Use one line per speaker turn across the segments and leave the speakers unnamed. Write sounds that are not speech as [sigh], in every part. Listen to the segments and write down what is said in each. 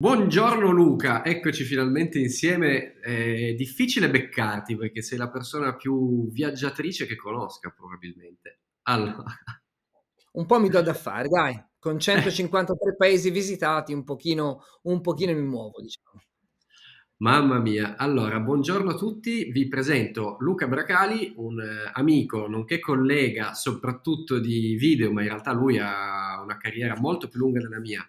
Buongiorno Luca, eccoci finalmente insieme. È difficile beccarti perché sei la persona più viaggiatrice che conosca probabilmente. Allora.
Un po' mi do da [laughs] fare, dai, con 153 paesi visitati un pochino, un pochino mi muovo, diciamo.
Mamma mia, allora buongiorno a tutti, vi presento Luca Bracali, un eh, amico nonché collega soprattutto di video, ma in realtà lui ha una carriera molto più lunga della mia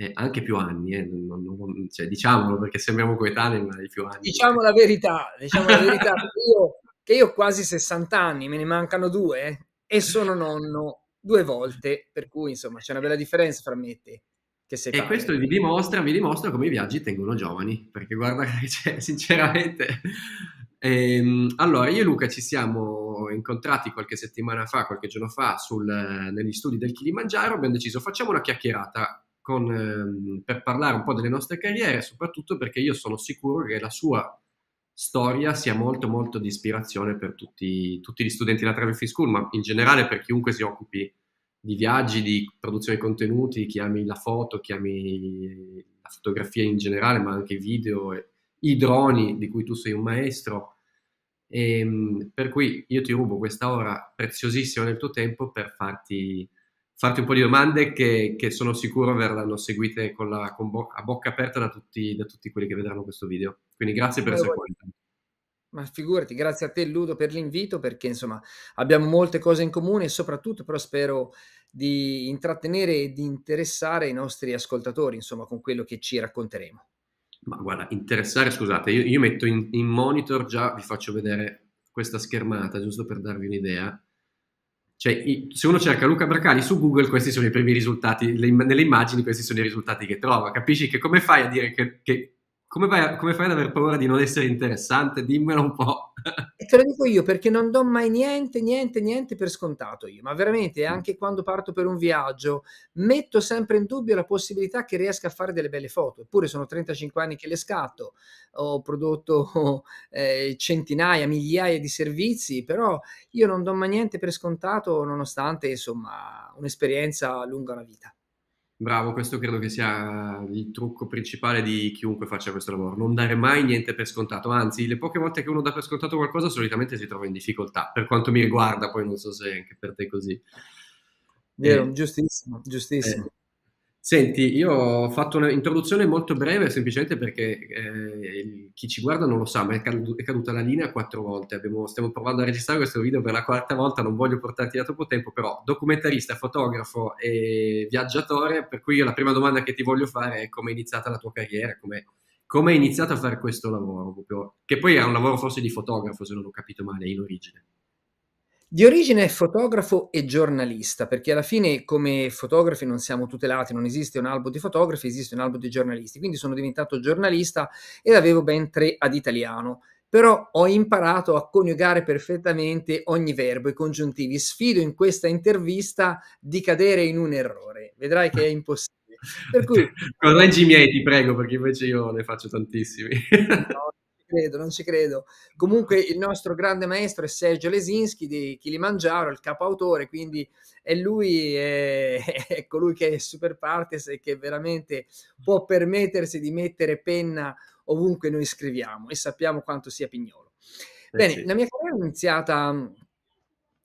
eh, anche più anni, eh, non, non, cioè, diciamolo perché sembriamo coetanei, ma di più anni. Diciamo la verità, diciamo la verità [laughs]
io, che io ho quasi 60 anni, me ne mancano due eh, e sono nonno due volte, per cui insomma c'è una bella differenza fra me e te. E pare. questo vi dimostra,
vi dimostra come i viaggi tengono giovani, perché guarda che c'è, [laughs] sinceramente... Ehm, allora, io e Luca ci siamo incontrati qualche settimana fa, qualche giorno fa, sul, eh, negli studi del Chili Mangiaro, abbiamo deciso facciamo una chiacchierata con, ehm, per parlare un po' delle nostre carriere, soprattutto perché io sono sicuro che la sua storia sia molto molto di ispirazione per tutti, tutti gli studenti della Travel Free School, ma in generale per chiunque si occupi di viaggi, di produzione di contenuti, chiami la foto, chiami la fotografia in generale, ma anche video, e, i droni di cui tu sei un maestro. E, ehm, per cui io ti rubo questa ora preziosissima del tuo tempo per farti farti un po' di domande che, che sono sicuro verranno seguite con la, con bo- a bocca aperta da tutti, da tutti, quelli che vedranno questo video. Quindi grazie per essere qui.
Ma figurati, grazie a te Ludo per l'invito perché insomma abbiamo molte cose in comune e soprattutto però spero di intrattenere e di interessare i nostri ascoltatori insomma con quello che ci
racconteremo. Ma guarda, interessare, scusate, io, io metto in, in monitor già, vi faccio vedere questa schermata giusto per darvi un'idea cioè, se uno cerca Luca Bracani su Google, questi sono i primi risultati, le, nelle immagini questi sono i risultati che trova. Capisci che come fai a dire che, che come fai, come fai, ad aver paura di non essere interessante? Dimmelo un po'.
te lo dico io perché non do mai niente, niente, niente per scontato io, ma veramente mm. anche quando parto per un viaggio metto sempre in dubbio la possibilità che riesca a fare delle belle foto, eppure sono 35 anni che le scatto, ho prodotto [laughs] eh, centinaia, migliaia di servizi, però io non do mai niente per scontato nonostante insomma un'esperienza lunga una vita.
Bravo, questo credo che sia il trucco principale di chiunque faccia questo lavoro, non dare mai niente per scontato, anzi le poche volte che uno dà per scontato qualcosa solitamente si trova in difficoltà, per quanto mi riguarda, poi non so se è anche per te così. Vero, eh, giustissimo, giustissimo. Eh. Senti, io ho fatto un'introduzione molto breve semplicemente perché eh, chi ci guarda non lo sa, ma è, cadu- è caduta la linea quattro volte. Abbiamo, stiamo provando a registrare questo video per la quarta volta, non voglio portarti da troppo tempo, però documentarista, fotografo e viaggiatore, per cui la prima domanda che ti voglio fare è come è iniziata la tua carriera, come hai iniziato a fare questo lavoro, proprio, che poi è un lavoro forse di fotografo, se non ho capito male, in origine. Di origine fotografo e giornalista, perché
alla fine come fotografi non siamo tutelati, non esiste un albo di fotografi, esiste un albo di giornalisti. Quindi sono diventato giornalista ed avevo ben tre ad italiano. Però ho imparato a coniugare perfettamente ogni verbo e congiuntivi. Sfido in questa intervista di cadere in un errore. Vedrai che è impossibile. Per [laughs] cui...
miei, ti prego, perché invece io ne faccio tantissimi. no,
credo, non ci credo. Comunque il nostro grande maestro è Sergio Lesinski di Kilimangiaro, il capoautore, quindi è lui, è, [laughs] è colui che è super partes e che veramente può permettersi di mettere penna ovunque noi scriviamo e sappiamo quanto sia pignolo. Eh Bene, eh sì. la mia carriera è iniziata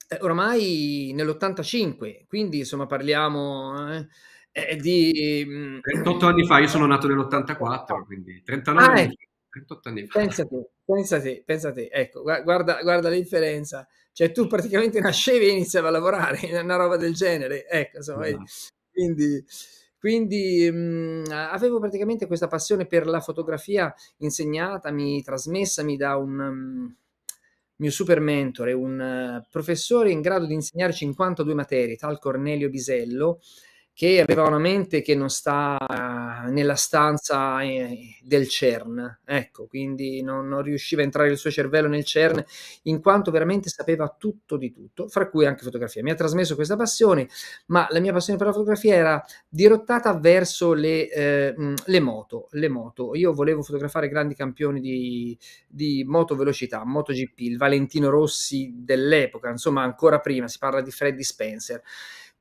eh, ormai nell'85, quindi insomma parliamo... Eh, eh di 38 mm, anni fa,
io sono nato nell'84, quindi 39 ah, anni. Ecco.
38 anni fa. Pensate, pensate, pensate, ecco, guarda, guarda la differenza. Cioè tu praticamente [laughs] nascevi e iniziavi a lavorare in [laughs] una roba del genere, ecco, insomma, no. Esatto. quindi... Quindi mh, avevo praticamente questa passione per la fotografia insegnatami, trasmessami da un mio super mentore, un eh, professore in grado di insegnare 52 materie, tal Cornelio Bisello, che aveva una mente che non sta eh, nella stanza eh, del CERN, ecco, quindi non, non, riusciva a entrare il suo cervello nel CERN, in quanto veramente sapeva tutto di tutto, fra cui anche fotografia. Mi ha trasmesso questa passione, ma la mia passione per la fotografia era dirottata verso le, eh, mm, le moto, le moto. Io volevo fotografare grandi campioni di, di velocità, MotoGP, il Valentino Rossi dell'epoca, insomma ancora prima, si parla di Freddy Spencer.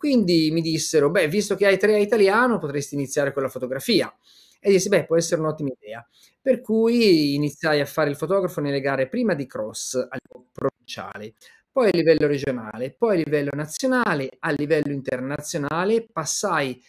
Quindi mi dissero, beh, visto che hai 3 a italiano, potresti iniziare con la fotografia. E dissi, beh, può essere un'ottima idea. Per cui iniziai a fare il fotografo nelle gare prima di cross a livello provinciale, poi a livello regionale, poi a livello nazionale, a livello internazionale, passai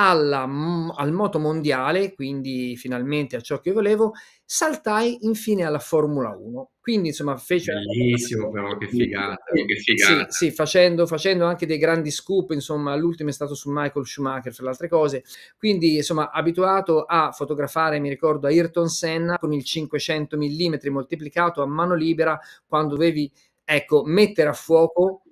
alla, al moto mondiale, quindi finalmente a ciò che volevo, saltai infine alla Formula 1. Quindi insomma fece...
Bellissimo però, che figata, che figata.
Sì, sì facendo, facendo, anche dei grandi scoop, insomma l'ultimo è stato su Michael Schumacher, fra le altre cose. Quindi insomma abituato a fotografare, mi ricordo, a Ayrton Senna con il 500 mm moltiplicato a mano libera quando dovevi, ecco, mettere a fuoco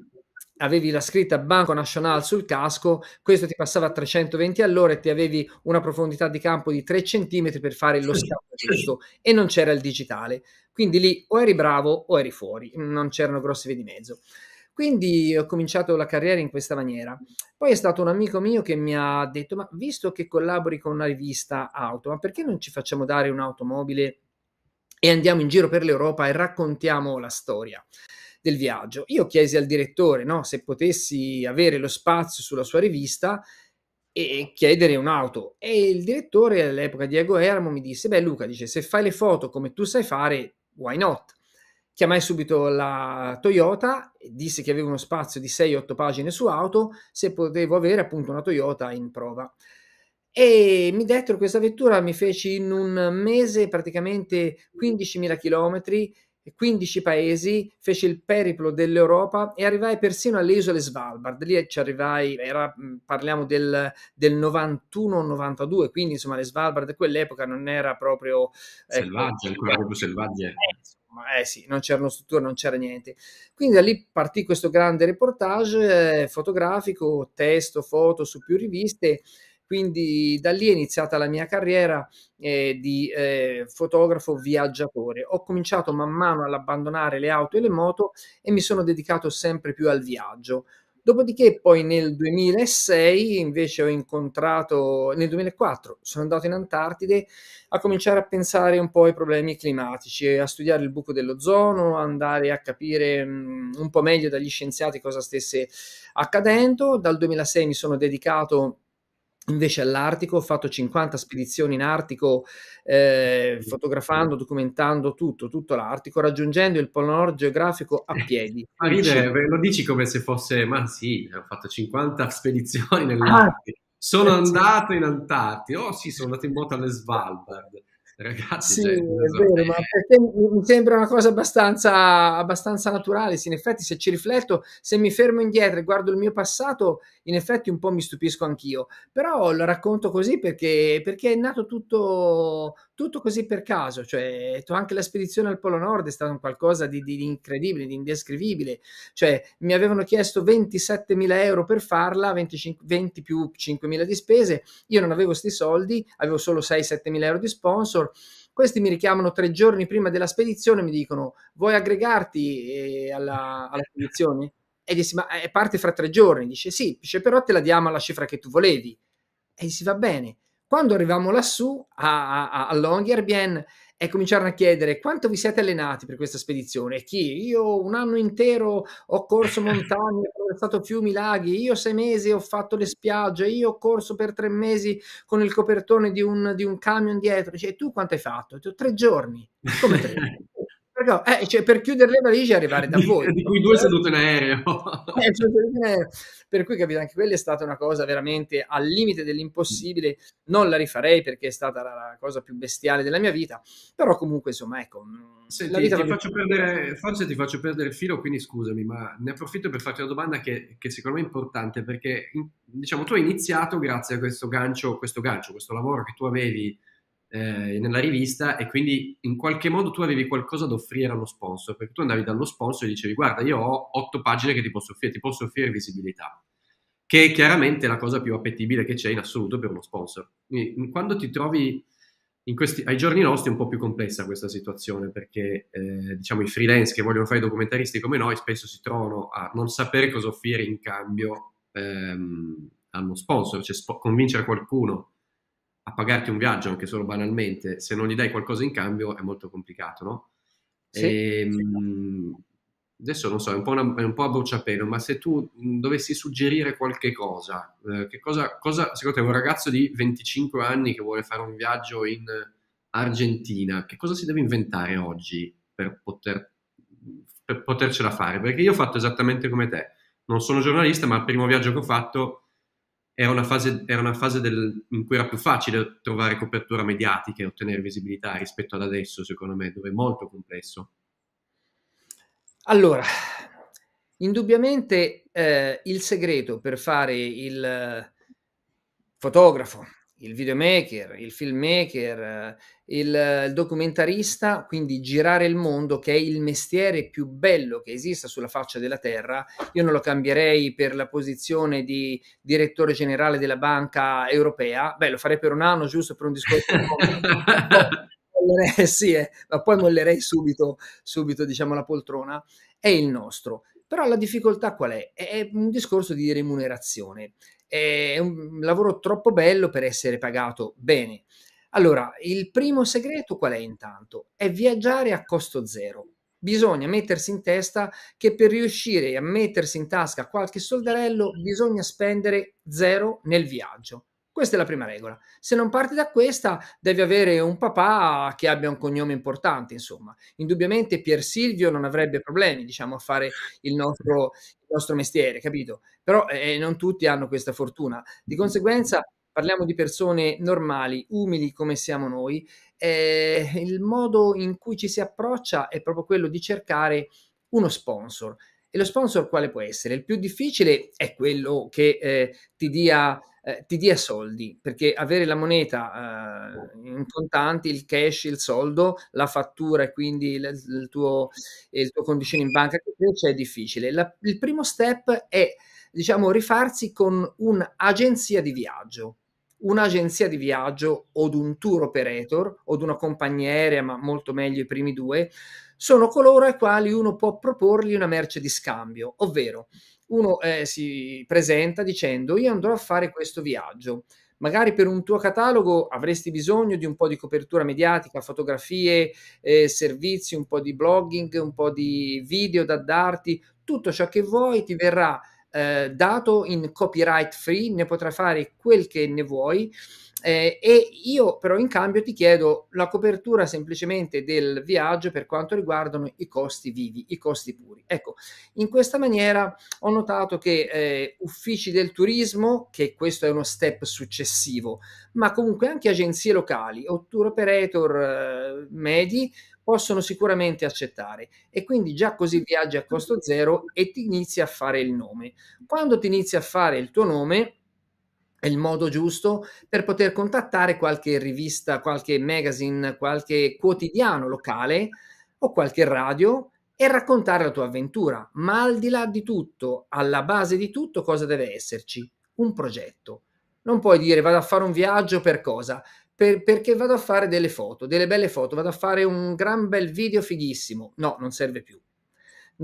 avevi la scritta Banco Nazionale sul casco, questo ti passava a 320 all'ora e ti avevi una profondità di campo di 3 cm per fare lo scatto giusto e non c'era il digitale. Quindi lì o eri bravo o eri fuori, non c'erano grossi vie di mezzo. Quindi ho cominciato la carriera in questa maniera. Poi è stato un amico mio che mi ha detto: Ma visto che collabori con una rivista auto, ma perché non ci facciamo dare un'automobile e andiamo in giro per l'Europa e raccontiamo la storia? del viaggio. Io chiesi al direttore no, se potessi avere lo spazio sulla sua rivista e chiedere un'auto. E il direttore all'epoca, Diego Ermo, mi disse: Beh, Luca, dice, se fai le foto come tu sai fare, why not? Chiamai subito la Toyota, disse che avevo uno spazio di 6-8 pagine su auto, se potevo avere appunto una Toyota in prova. E mi dettero questa vettura, mi feci in un mese praticamente 15.000 km 15 paesi, feci il periplo dell'Europa e arrivai persino alle isole Svalbard. Lì ci arrivai, era, parliamo del, del 91-92, quindi insomma le Svalbard quell'epoca non era proprio... Ecco, selvaggia, eh, ancora proprio selvaggia. Eh, eh sì, non c'erano strutture, non c'era niente. Quindi da lì partì questo grande reportage eh, fotografico, testo, foto su più riviste quindi da lì è iniziata la mia carriera eh, di eh, fotografo viaggiatore. Ho cominciato man mano ad abbandonare le auto e le moto e mi sono dedicato sempre più al viaggio. Dopodiché poi nel 2006 invece ho incontrato, nel 2004 sono andato in Antartide a cominciare a pensare un po' ai problemi climatici, eh, a studiare il buco dell'ozono, andare a capire mm, un po' meglio dagli scienziati cosa stesse accadendo. Dal 2006 mi sono dedicato a invece all'Artico, ho fatto 50 spedizioni in Artico, eh, fotografando, documentando tutto, tutto l'Artico, raggiungendo il Polo Nord geografico a eh, piedi. Ma lo
dici come se fosse, ma sì, ho fatto 50 [laughs] spedizioni ah. nell'Artico, ah, sono eh, andato in Antartide, oh sì, sono andato in moto alle Svalbard. Ragazzi, sì, cioè, so vero, eh.
ma perché mi sembra una cosa abbastanza, abbastanza naturale. Sì, in effetti, se ci rifletto, se mi fermo indietro e guardo il mio passato, in effetti un po' mi stupisco anch'io. Però lo racconto così perché, perché è nato tutto tutto così per caso, cioè anche la spedizione al Polo Nord è stata un qualcosa di, di, incredibile, di indescrivibile, cioè mi avevano chiesto 27.000 euro per farla, 25, 20 più 5.000 di spese, io non avevo questi soldi, avevo solo 6-7.000 euro di sponsor, questi mi richiamano tre giorni prima della spedizione, e mi dicono vuoi aggregarti eh, alla, alla spedizione? E dici ma eh, parte fra tre giorni, dice sì, dice, però te la diamo alla cifra che tu volevi, e gli si va bene quando arrivavamo lassù a, a, a Longyearbyen e cominciarono a chiedere quanto vi siete allenati per questa spedizione. chi? Io un anno intero ho corso montagne, [laughs] ho attraversato fiumi, laghi, io sei mesi ho fatto le spiagge, io ho corso per tre mesi con il copertone di un, di un camion dietro. Dice, e tu quanto hai fatto? tre giorni. Come tre? giorni? [laughs] no, eh, cioè, per chiuderle valigie e arrivare da voi. Di cui due sedute
in aereo. [laughs]
eh, cioè, per cui capite, anche quella è stata una cosa veramente al limite dell'impossibile. Non la rifarei perché è stata la, la cosa più bestiale della mia vita, però comunque insomma ecco... Mm, Senti, ti faccio
perdere, forse ti faccio perdere il filo, quindi scusami, ma ne approfitto per farti una domanda che, che secondo me è importante perché diciamo tu hai iniziato grazie a questo gancio, questo gancio, questo lavoro che tu avevi eh, nella rivista e quindi in qualche modo tu avevi qualcosa da offrire allo sponsor, perché tu andavi dallo sponsor e dicevi guarda io ho otto pagine che ti posso offrire, ti posso offrire visibilità, che è chiaramente la cosa più appetibile che c'è in assoluto per uno sponsor. Quindi, mm, quando ti trovi questi, ai giorni nostri è un po' più complessa questa situazione perché eh, diciamo i freelance che vogliono fare documentaristi come noi spesso si trovano a non sapere cosa offrire in cambio ehm, uno sponsor, cioè sp- convincere qualcuno a pagarti un viaggio anche solo banalmente, se non gli dai qualcosa in cambio è molto complicato, no? Sì. E, ehm, adesso non so, è un po', una, un po a bruciapelo, ma se tu mm, dovessi suggerire qualche cosa, eh, che cosa, cosa, secondo te un ragazzo di 25 anni che vuole fare un viaggio in Argentina, che cosa si deve inventare oggi per, poter, per potercela fare? Perché io ho fatto esattamente come te, non sono giornalista, ma il primo viaggio che ho fatto era una fase, era una fase del, in cui era più facile trovare copertura mediatica e ottenere visibilità rispetto ad adesso, secondo me, dove è molto complesso.
Allora, indubbiamente eh, il segreto per fare il eh, fotografo, il videomaker, il filmmaker, eh, il, il, documentarista, quindi girare il mondo, che è il mestiere più bello che esista sulla faccia della terra, io non lo cambierei per la posizione di direttore generale della banca europea, beh lo farei per un anno giusto per un discorso [laughs] sì, eh, ma poi mollerei subito, subito diciamo la poltrona, è il nostro. Però la difficoltà qual è? È un discorso di remunerazione. È un lavoro troppo bello per essere pagato bene. Allora, il primo segreto qual è intanto? È viaggiare a costo zero. Bisogna mettersi in testa che per riuscire a mettersi in tasca qualche soldarello bisogna spendere zero nel viaggio. Questa è la prima regola. Se non parti da questa, devi avere un papà che abbia un cognome importante, insomma. Indubbiamente Pier Silvio non avrebbe problemi, diciamo, a fare il nostro, il nostro mestiere, capito? Però eh, eh, non tutti hanno questa fortuna. Di conseguenza, parliamo di persone normali, umili come siamo noi, eh, il modo in cui ci si approccia è proprio quello di cercare uno sponsor. E lo sponsor quale può essere? Il più difficile è quello che eh, ti dia eh, ti dia soldi, perché avere la moneta eh, in contanti, il cash, il soldo, la fattura e quindi il, il, tuo, il tuo condizione in banca è difficile. La, il primo step è, diciamo, rifarsi con un'agenzia di viaggio. Un'agenzia di viaggio o un tour operator o una compagnia aerea, ma molto meglio i primi due, sono coloro ai quali uno può proporgli una merce di scambio, ovvero uno eh, si presenta dicendo io andrò a fare questo viaggio, magari per un tuo catalogo avresti bisogno di un po' di copertura mediatica, fotografie, eh, servizi, un po' di blogging, un po' di video da darti, tutto ciò che vuoi ti verrà eh, dato in copyright free, ne potrai fare quel che ne vuoi eh, e io però in cambio ti chiedo la copertura semplicemente del viaggio per quanto riguardano i costi vivi, i costi puri. Ecco, in questa maniera ho notato che eh, uffici del turismo, che questo è uno step successivo, ma comunque anche agenzie locali o tour operator eh, medi possono sicuramente accettare e quindi già così viaggi a costo zero e ti inizi a fare il nome. Quando ti inizi a fare il tuo nome, è il modo giusto per poter contattare qualche rivista, qualche magazine, qualche quotidiano locale o qualche radio e raccontare la tua avventura. Ma al di là di tutto, alla base di tutto, cosa deve esserci? Un progetto. Non puoi dire vado a fare un viaggio per cosa? Per, perché vado a fare delle foto, delle belle foto, vado a fare un gran bel video fighissimo. No, non serve più.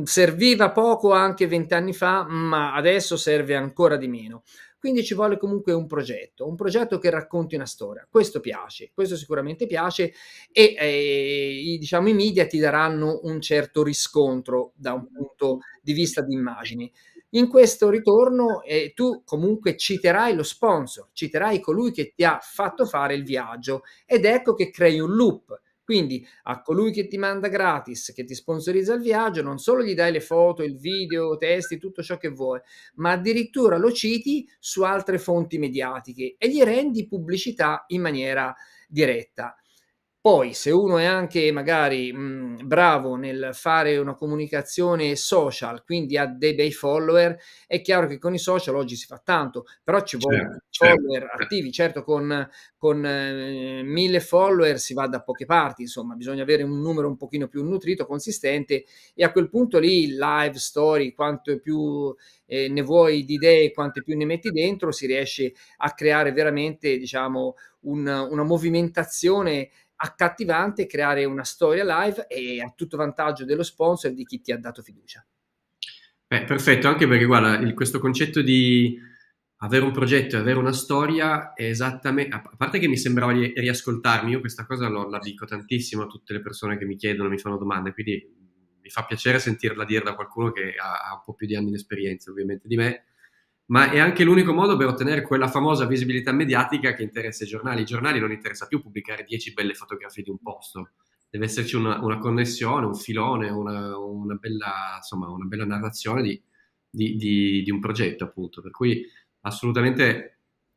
Serviva poco anche vent'anni fa, ma adesso serve ancora di meno. Quindi ci vuole comunque un progetto, un progetto che racconti una storia. Questo piace, questo sicuramente piace e eh, i, diciamo, i media ti daranno un certo riscontro da un punto di vista di immagini. In questo ritorno eh, tu comunque citerai lo sponsor, citerai colui che ti ha fatto fare il viaggio ed ecco che crei un loop quindi a colui che ti manda gratis, che ti sponsorizza il viaggio, non solo gli dai le foto, il video, i testi, tutto ciò che vuoi, ma addirittura lo citi su altre fonti mediatiche e gli rendi pubblicità in maniera diretta. Poi, se uno è anche magari mh, mhmm, bravo nel fare una comunicazione social, quindi ha dei bei follower, è chiaro che con i social oggi si fa tanto, però ci vogliono certo, certo, follower certo. attivi. Certo, con, con eh, mille follower si va da poche parti, insomma, bisogna avere un numero un pochino più nutrito, consistente, e a quel punto lì live, story, quanto più eh, ne vuoi di idee, quante più ne metti dentro, si riesce a creare veramente, diciamo, un, una movimentazione accattivante, creare una storia live e a tutto vantaggio dello sponsor e di chi ti ha dato fiducia.
Beh, perfetto, anche perché guarda, il, questo concetto di avere un progetto e avere una storia è esattamente, a parte che mi sembrava ri- riascoltarmi, io questa cosa lo, la dico tantissimo a tutte le persone che mi chiedono, mi fanno domande, quindi mi fa piacere sentirla dire da qualcuno che ha, ha un po' più di anni di esperienza ovviamente di me, ma è anche l'unico modo per ottenere quella famosa visibilità mediatica che interessa i giornali. I giornali non interessa più pubblicare 10 belle fotografie di un posto, deve esserci una, una connessione, un filone, una, una, bella, insomma, una bella, narrazione di, di, di, di, un progetto, appunto. Per cui assolutamente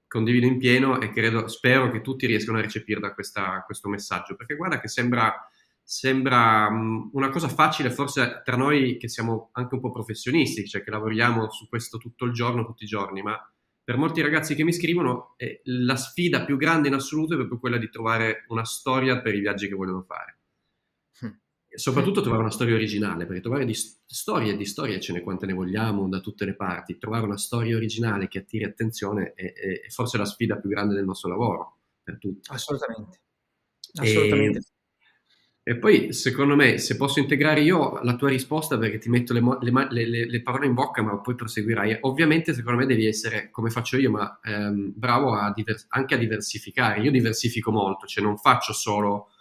condivido in pieno e credo, spero che tutti riescano a recepire da questa, questo messaggio, perché guarda che sembra sembra mm, una cosa facile forse tra noi che siamo anche un po' professionisti, cioè che lavoriamo su questo tutto il giorno, tutti i giorni, ma per molti ragazzi che mi scrivono eh, la sfida più grande in assoluto è proprio quella di trovare una storia per i viaggi che vogliono fare. Hm. Soprattutto trovare una storia originale, perché trovare di storie, di storie ce ne quante ne vogliamo da tutte le parti, trovare una storia originale che attiri attenzione è, è, è forse la sfida più grande del nostro lavoro per tutti. Assolutamente.
Assolutamente. E
e poi, secondo me, se posso integrare io la tua risposta, perché ti metto le, le, le, le parole in bocca, ma poi proseguirai. Ovviamente, secondo me, devi essere, come faccio io, ma ehm, bravo a diver- anche a diversificare. Io diversifico molto, cioè non faccio solo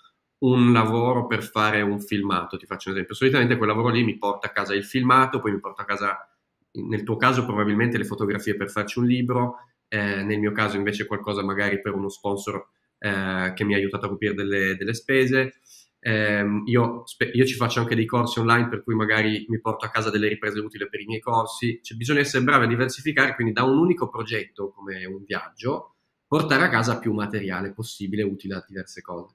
un lavoro per fare un filmato, ti faccio un esempio. Solitamente quel lavoro lì mi porta a casa il filmato, poi mi porta a casa, nel tuo caso, probabilmente le fotografie per farci un libro, eh, nel mio caso invece qualcosa magari per uno sponsor eh, che mi ha aiutato a coprire delle, delle spese. Eh, io, io, ci faccio anche dei corsi online per cui magari mi porto a casa delle riprese utili per i miei corsi. Cioè, bisogna essere bravi a diversificare, quindi da un unico progetto come un viaggio, portare a casa più materiale possibile utile a diverse cose.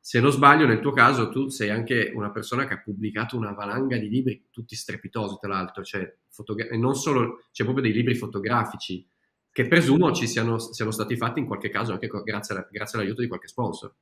Se non sbaglio, nel tuo caso, tu sei anche una persona che ha pubblicato una valanga di libri, tutti strepitosi tra l'altro, cioè, fotogra- non solo, c'è cioè proprio dei libri fotografici che presumo ci siano, siano, stati fatti in qualche caso anche grazie, alla, grazie all'aiuto di qualche sponsor.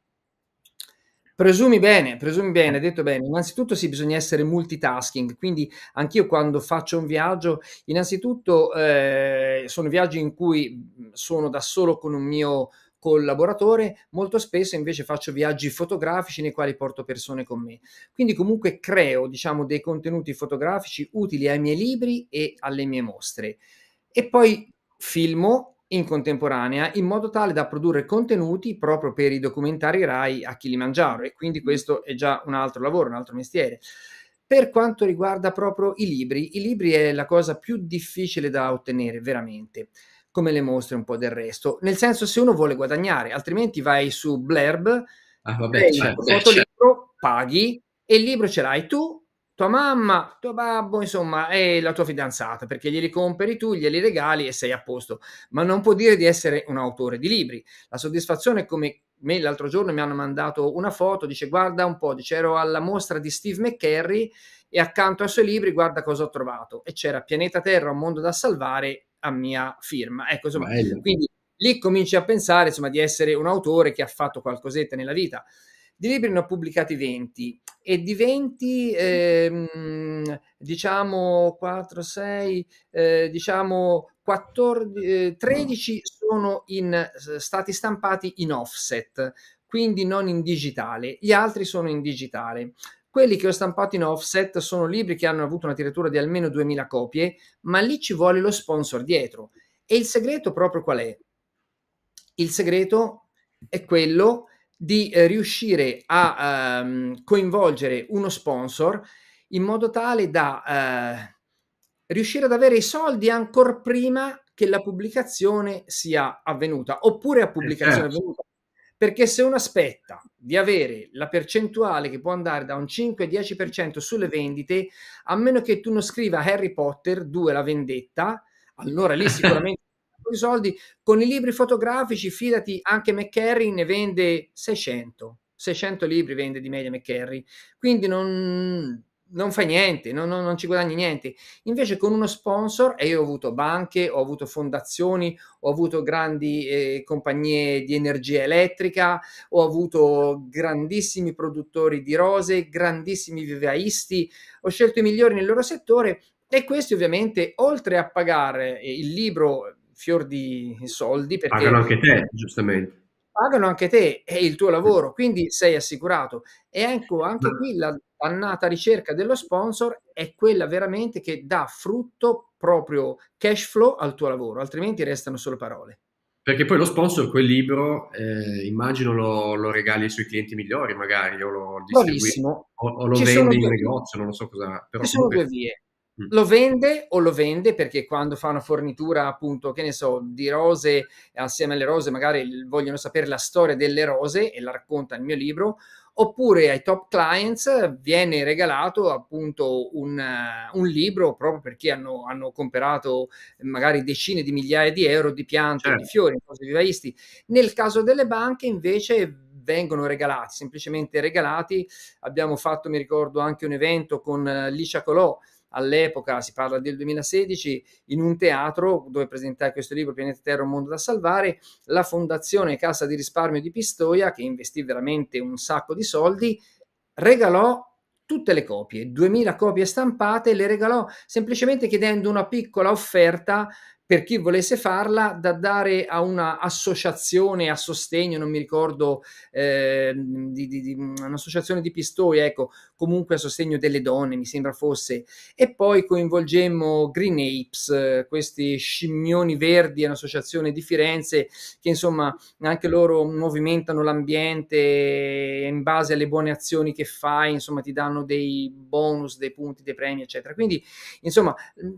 Presumi bene, presumi bene, eh. detto bene. Innanzitutto sì, bisogna essere multitasking, quindi anch'io quando faccio un viaggio, innanzitutto eh, sono viaggi in cui sono da solo con un mio collaboratore, molto spesso invece faccio viaggi fotografici nei quali porto persone con me. Quindi comunque creo, diciamo, dei contenuti fotografici utili ai miei libri e alle mie mostre. E poi filmo in contemporanea in modo tale da produrre contenuti proprio per i documentari RAI a chi li Kilimangiaro e quindi mm-hmm. questo è già un altro lavoro, un altro mestiere. Per quanto riguarda proprio i libri, i libri è la cosa più difficile da ottenere veramente come le mostre un po' del resto, nel senso se uno vuole guadagnare, altrimenti vai su Blurb, ah, vabbè, eh, certo, certo. paghi e il libro ce l'hai tu tua mamma, tuo babbo, insomma, e la tua fidanzata, perché glieli compri tu, glieli regali e sei a posto. Ma non può dire di essere un autore di libri. La soddisfazione è come me l'altro giorno mi hanno mandato una foto, dice guarda un po', dice ero alla mostra di Steve McCarry e accanto ai suoi libri guarda cosa ho trovato e c'era Pianeta Terra, un mondo da salvare a mia firma. Ecco, insomma, Bello. quindi lì cominci a pensare, insomma, di essere un autore che ha fatto qualcosetta nella vita. Di libri ne ho pubblicati 20 e di 20, ehm, diciamo 4, 6, eh, diciamo 14, eh, 13 sono in, stati stampati in offset, quindi non in digitale, gli altri sono in digitale. Quelli che ho stampato in offset sono libri che hanno avuto una tiratura di almeno 2000 copie, ma lì ci vuole lo sponsor dietro. E il segreto proprio qual è? Il segreto è quello di eh, riuscire a ehm, coinvolgere uno sponsor in modo tale da eh, riuscire ad avere i soldi ancora prima che la pubblicazione sia avvenuta oppure a eh, pubblicazione certo. avvenuta. Perché se uno aspetta di avere la percentuale che può andare da un 5-10% sulle vendite, a meno che tu non scriva Harry Potter 2 la vendetta, allora lì [laughs] sicuramente i soldi. Con i libri fotografici, fidati, anche McCarry ne vende 600. 600 libri vende di media McCarry. Quindi non, non fa niente, non, non, non, ci guadagni niente. Invece con uno sponsor, e io ho avuto banche, ho avuto fondazioni, ho avuto grandi eh, compagnie di energia elettrica, ho avuto grandissimi produttori di rose, grandissimi vivaisti, ho scelto i migliori nel loro settore e questi ovviamente, oltre a pagare il libro fior di soldi. Pagano anche te,
giustamente.
Pagano anche te e il tuo lavoro, quindi sei assicurato. E ecco, anche qui la dannata ricerca dello sponsor è quella veramente che dà frutto proprio cash flow al tuo lavoro, altrimenti restano solo
parole. Perché poi lo sponsor, quel libro, eh, immagino lo, lo, regali ai suoi clienti migliori, magari, o lo distribui, o, o, lo Ci vendi in negozio, non lo so cosa. Però Ci comunque... sono due vie. Mm.
lo vende o lo vende perché quando fa una fornitura appunto che ne so di rose assieme alle rose magari vogliono sapere la storia delle rose e la racconta nel mio libro oppure ai top clients viene regalato appunto un, uh, un libro proprio perché hanno, hanno, comprato eh, magari decine di migliaia di euro di piante, certo. di fiori, cose vivaisti. Nel caso delle banche invece vengono regalati, semplicemente regalati. Abbiamo fatto, mi ricordo, anche un evento con uh, eh, Licia Colò, all'epoca, si parla del 2016, in un teatro dove presentai questo libro Pianeta Terra, un mondo da salvare, la fondazione Cassa di risparmio di Pistoia, che investì veramente un sacco di soldi, regalò tutte le copie, 2000 copie stampate, le regalò semplicemente chiedendo una piccola offerta per chi volesse farla da dare a una associazione a sostegno, non mi ricordo, eh, di, di, di, mm, un'associazione di Pistoia, ecco, comunque a sostegno delle donne, mi sembra fosse. E poi coinvolgemmo Green Apes, questi scimmioni verdi, un'associazione di Firenze, che insomma anche loro movimentano l'ambiente in base alle buone azioni che fai, insomma ti danno dei bonus, dei punti, dei premi, eccetera. Quindi, insomma,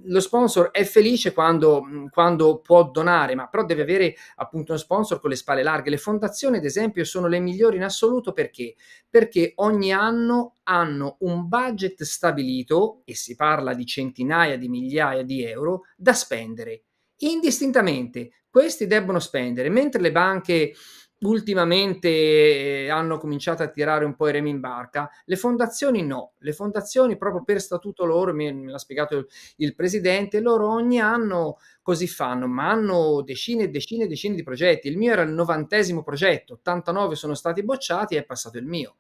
lo sponsor è felice quando quando può donare, ma però deve avere appunto uno sponsor con le spalle larghe. Le fondazioni, ad esempio, sono le migliori in assoluto perché? Perché ogni anno hanno un budget stabilito, e si parla di centinaia di migliaia di euro, da spendere indistintamente questi debbono spendere, mentre le banche ultimamente eh, hanno cominciato a tirare un po' i remi in barca, le fondazioni no, le fondazioni proprio per statuto loro, me, l'ha spiegato il, il, presidente, loro ogni anno così fanno, ma hanno decine e decine e decine di progetti, il mio era il novantesimo progetto, 89 sono stati bocciati e è passato il mio.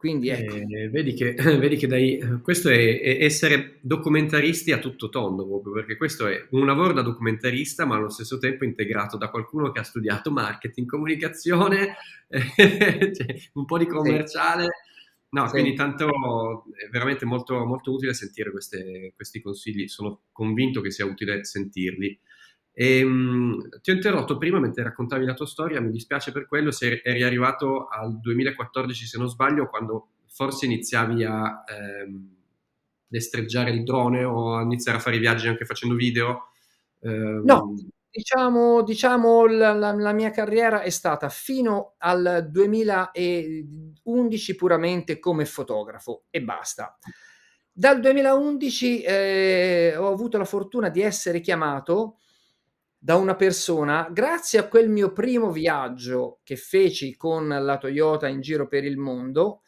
Quindi
eh, ecco. eh, vedi, che, [laughs] vedi che dai, questo è, è, essere documentaristi a tutto tondo, proprio perché questo è un lavoro da documentarista, ma allo stesso tempo integrato da qualcuno che ha studiato marketing, comunicazione, [laughs] cioè, un po' di commerciale. No, sì. quindi tanto è veramente molto, molto utile sentire queste, questi consigli, sono convinto che sia utile sentirli e, ehm, mh, ti ho interrotto prima mentre raccontavi la tua storia, mi dispiace per quello, se eri arrivato al 2014 se non sbaglio, quando forse iniziavi a ehm, destreggiare il drone o a iniziare a fare i viaggi anche facendo video. Ehm, no,
diciamo, diciamo la, la, la, mia carriera è stata fino al 2011 puramente come fotografo e basta. Dal 2011 eh, ho avuto la fortuna di essere chiamato da una persona, grazie a quel mio primo viaggio che feci con la Toyota in giro per il mondo,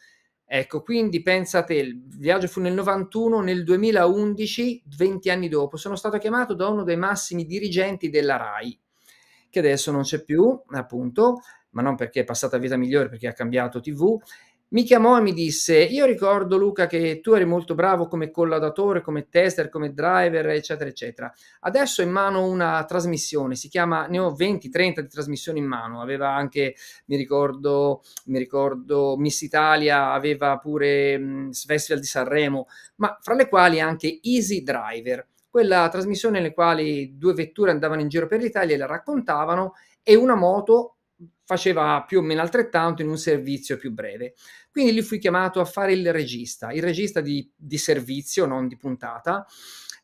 Ecco, quindi pensate, il viaggio fu nel 91, nel 2011, 20 anni dopo, sono stato chiamato da uno dei massimi dirigenti della RAI, che adesso non c'è più, appunto, ma non perché è passata a vita migliore, perché ha cambiato TV, mi chiamò e mi disse: Io ricordo, Luca, che tu eri molto bravo come collaudatore, come tester, come driver, eccetera, eccetera. Adesso ho in mano una trasmissione, si chiama, ne ho 20-30 di trasmissioni in mano. Aveva anche, mi ricordo, mi ricordo Miss Italia, aveva pure mh, mm, Festival di Sanremo, ma fra le quali anche Easy Driver, quella trasmissione nelle quali due vetture andavano in giro per l'Italia e la raccontavano e una moto faceva più o meno altrettanto in un servizio più breve. Quindi lì fui chiamato a fare il regista, il regista di, di servizio, non di puntata,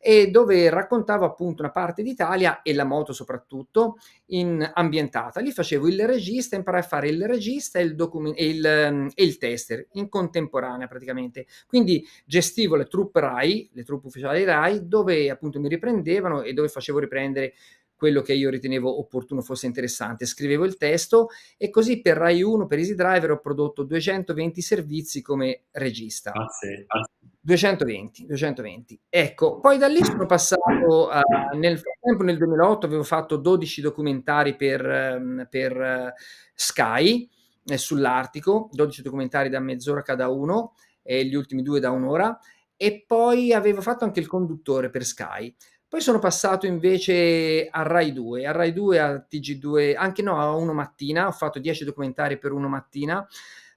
e dove raccontavo appunto una parte d'Italia e la moto soprattutto in ambientata. Lì facevo il regista, imparai a fare il regista e il, document- e il, e il tester in contemporanea praticamente. Quindi gestivo le truppe RAI, le truppe ufficiali RAI, dove appunto mi riprendevano e dove facevo riprendere quello che io ritenevo opportuno fosse interessante. Scrivevo il testo e così per Rai 1, per Easy Driver, ho prodotto 220 servizi come regista. Grazie. 220, 220. Ecco, poi da lì sono passato a, nel frattempo nel 2008 avevo fatto 12 documentari per, ehm, per eh, Sky eh, sull'Artico, 12 documentari da mezz'ora cada uno e gli ultimi due da un'ora e poi avevo fatto anche il conduttore per Sky. Poi sono passato invece a Rai 2, a Rai 2, a TG2, anche no, a 1 mattina, ho fatto 10 documentari per 1 mattina,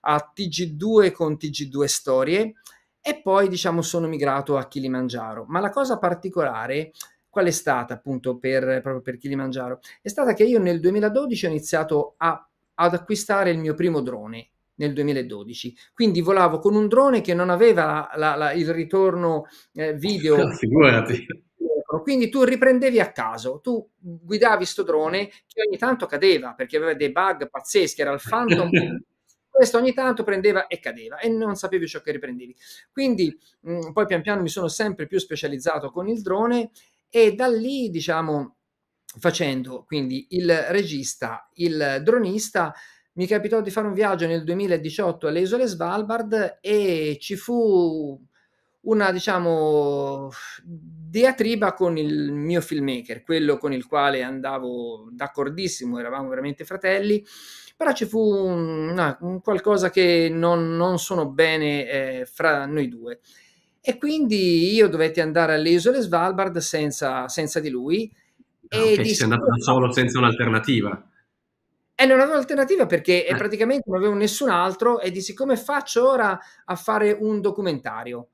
a TG2 con TG2 Storie e poi diciamo sono migrato a Kilimangiaro. Ma la cosa particolare, qual è stata appunto per, proprio per Kilimangiaro? È stata che io nel 2012 ho iniziato a, ad acquistare il mio primo drone nel 2012. Quindi volavo con un drone che non aveva la, la, la, il ritorno eh, video. [laughs] Figurati microfono. Quindi tu riprendevi a caso, tu guidavi sto drone che ogni tanto cadeva perché aveva dei bug pazzeschi, era il Phantom. [laughs] questo ogni tanto prendeva e cadeva e non sapevi ciò che riprendevi. Quindi mh, mm, poi pian piano mi sono sempre più specializzato con il drone e da lì, diciamo, facendo quindi il regista, il dronista, mi capitò di fare un viaggio nel 2018 alle isole Svalbard e ci fu una, diciamo, diatriba con il mio filmmaker, quello con il quale andavo d'accordissimo, eravamo veramente fratelli, però ci fu una, un qualcosa che non, non sono bene eh, fra noi due. E quindi io dovetti andare alle isole Svalbard senza, senza di lui. Ah, e okay, sei andato da
solo senza un'alternativa.
E eh, non avevo alternativa perché eh. praticamente non avevo nessun altro e di siccome faccio ora a fare un documentario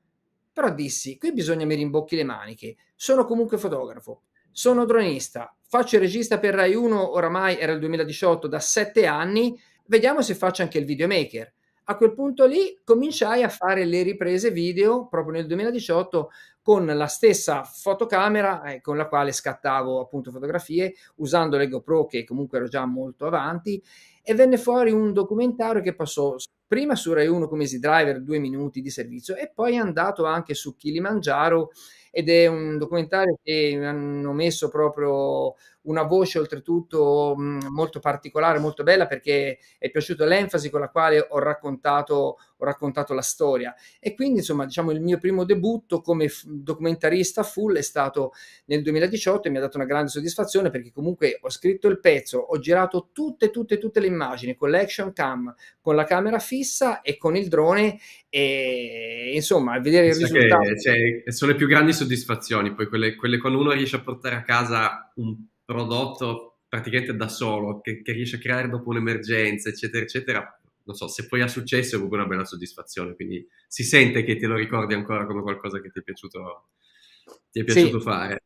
però dissi, qui bisogna mi rimbocchi le maniche. Sono comunque fotografo, sono dronista, faccio il regista per Rai 1, oramai era il 2018, da sette anni, vediamo se faccio anche il videomaker. A quel punto lì cominciai a fare le riprese video proprio nel 2018 con la stessa fotocamera eh, con la quale scattavo appunto fotografie usando le GoPro che comunque ero già molto avanti e venne fuori un documentario che passò prima su Rai 1 come Easy Driver due minuti di servizio e poi è andato anche su Kilimanjaro ed è un documentario che hanno messo proprio una voce oltretutto mm, molto particolare, molto bella perché è piaciuta l'enfasi con la quale ho raccontato, ho raccontato la storia e quindi insomma diciamo il mio primo debutto come documentarista full è stato nel 2018 e mi ha dato una grande soddisfazione perché comunque ho scritto il pezzo, ho girato tutte tutte tutte le immagini con l'action cam, con la camera fissa e con il drone e insomma, vedere Penso il risultato.
Cioè, sono le più grandi soddisfazioni, poi quelle, quelle, quando uno riesce a portare a casa un prodotto praticamente da solo, che, che riesce a creare dopo un'emergenza, eccetera, eccetera. Non so, se poi ha successo è proprio una bella soddisfazione, quindi si sente che te lo ricordi ancora come qualcosa che ti è piaciuto, ti è piaciuto sì. fare.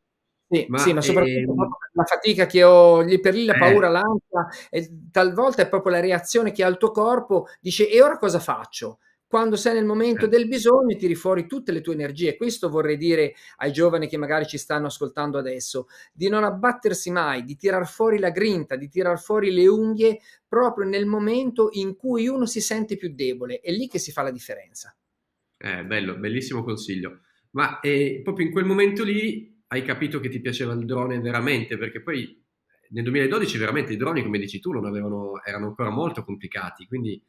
Sì ma, sì, ma, soprattutto ehm...
la fatica che ho lì per lì, la eh. paura, eh. l'ansia, talvolta è proprio la reazione che ha il tuo corpo, dice e ora cosa faccio? quando sei nel momento del bisogno tiri fuori tutte le tue energie. Questo vorrei dire ai giovani che magari ci stanno ascoltando adesso, di non abbattersi mai, di tirar fuori la grinta, di tirar fuori le unghie proprio nel momento in cui uno si sente più debole. È lì che si fa la differenza.
Eh, bello, bellissimo consiglio. Ma eh, proprio in quel momento lì hai capito che ti piaceva il drone veramente, perché poi eh, nel 2012 veramente i droni, come dici tu, avevano, erano ancora molto complicati, quindi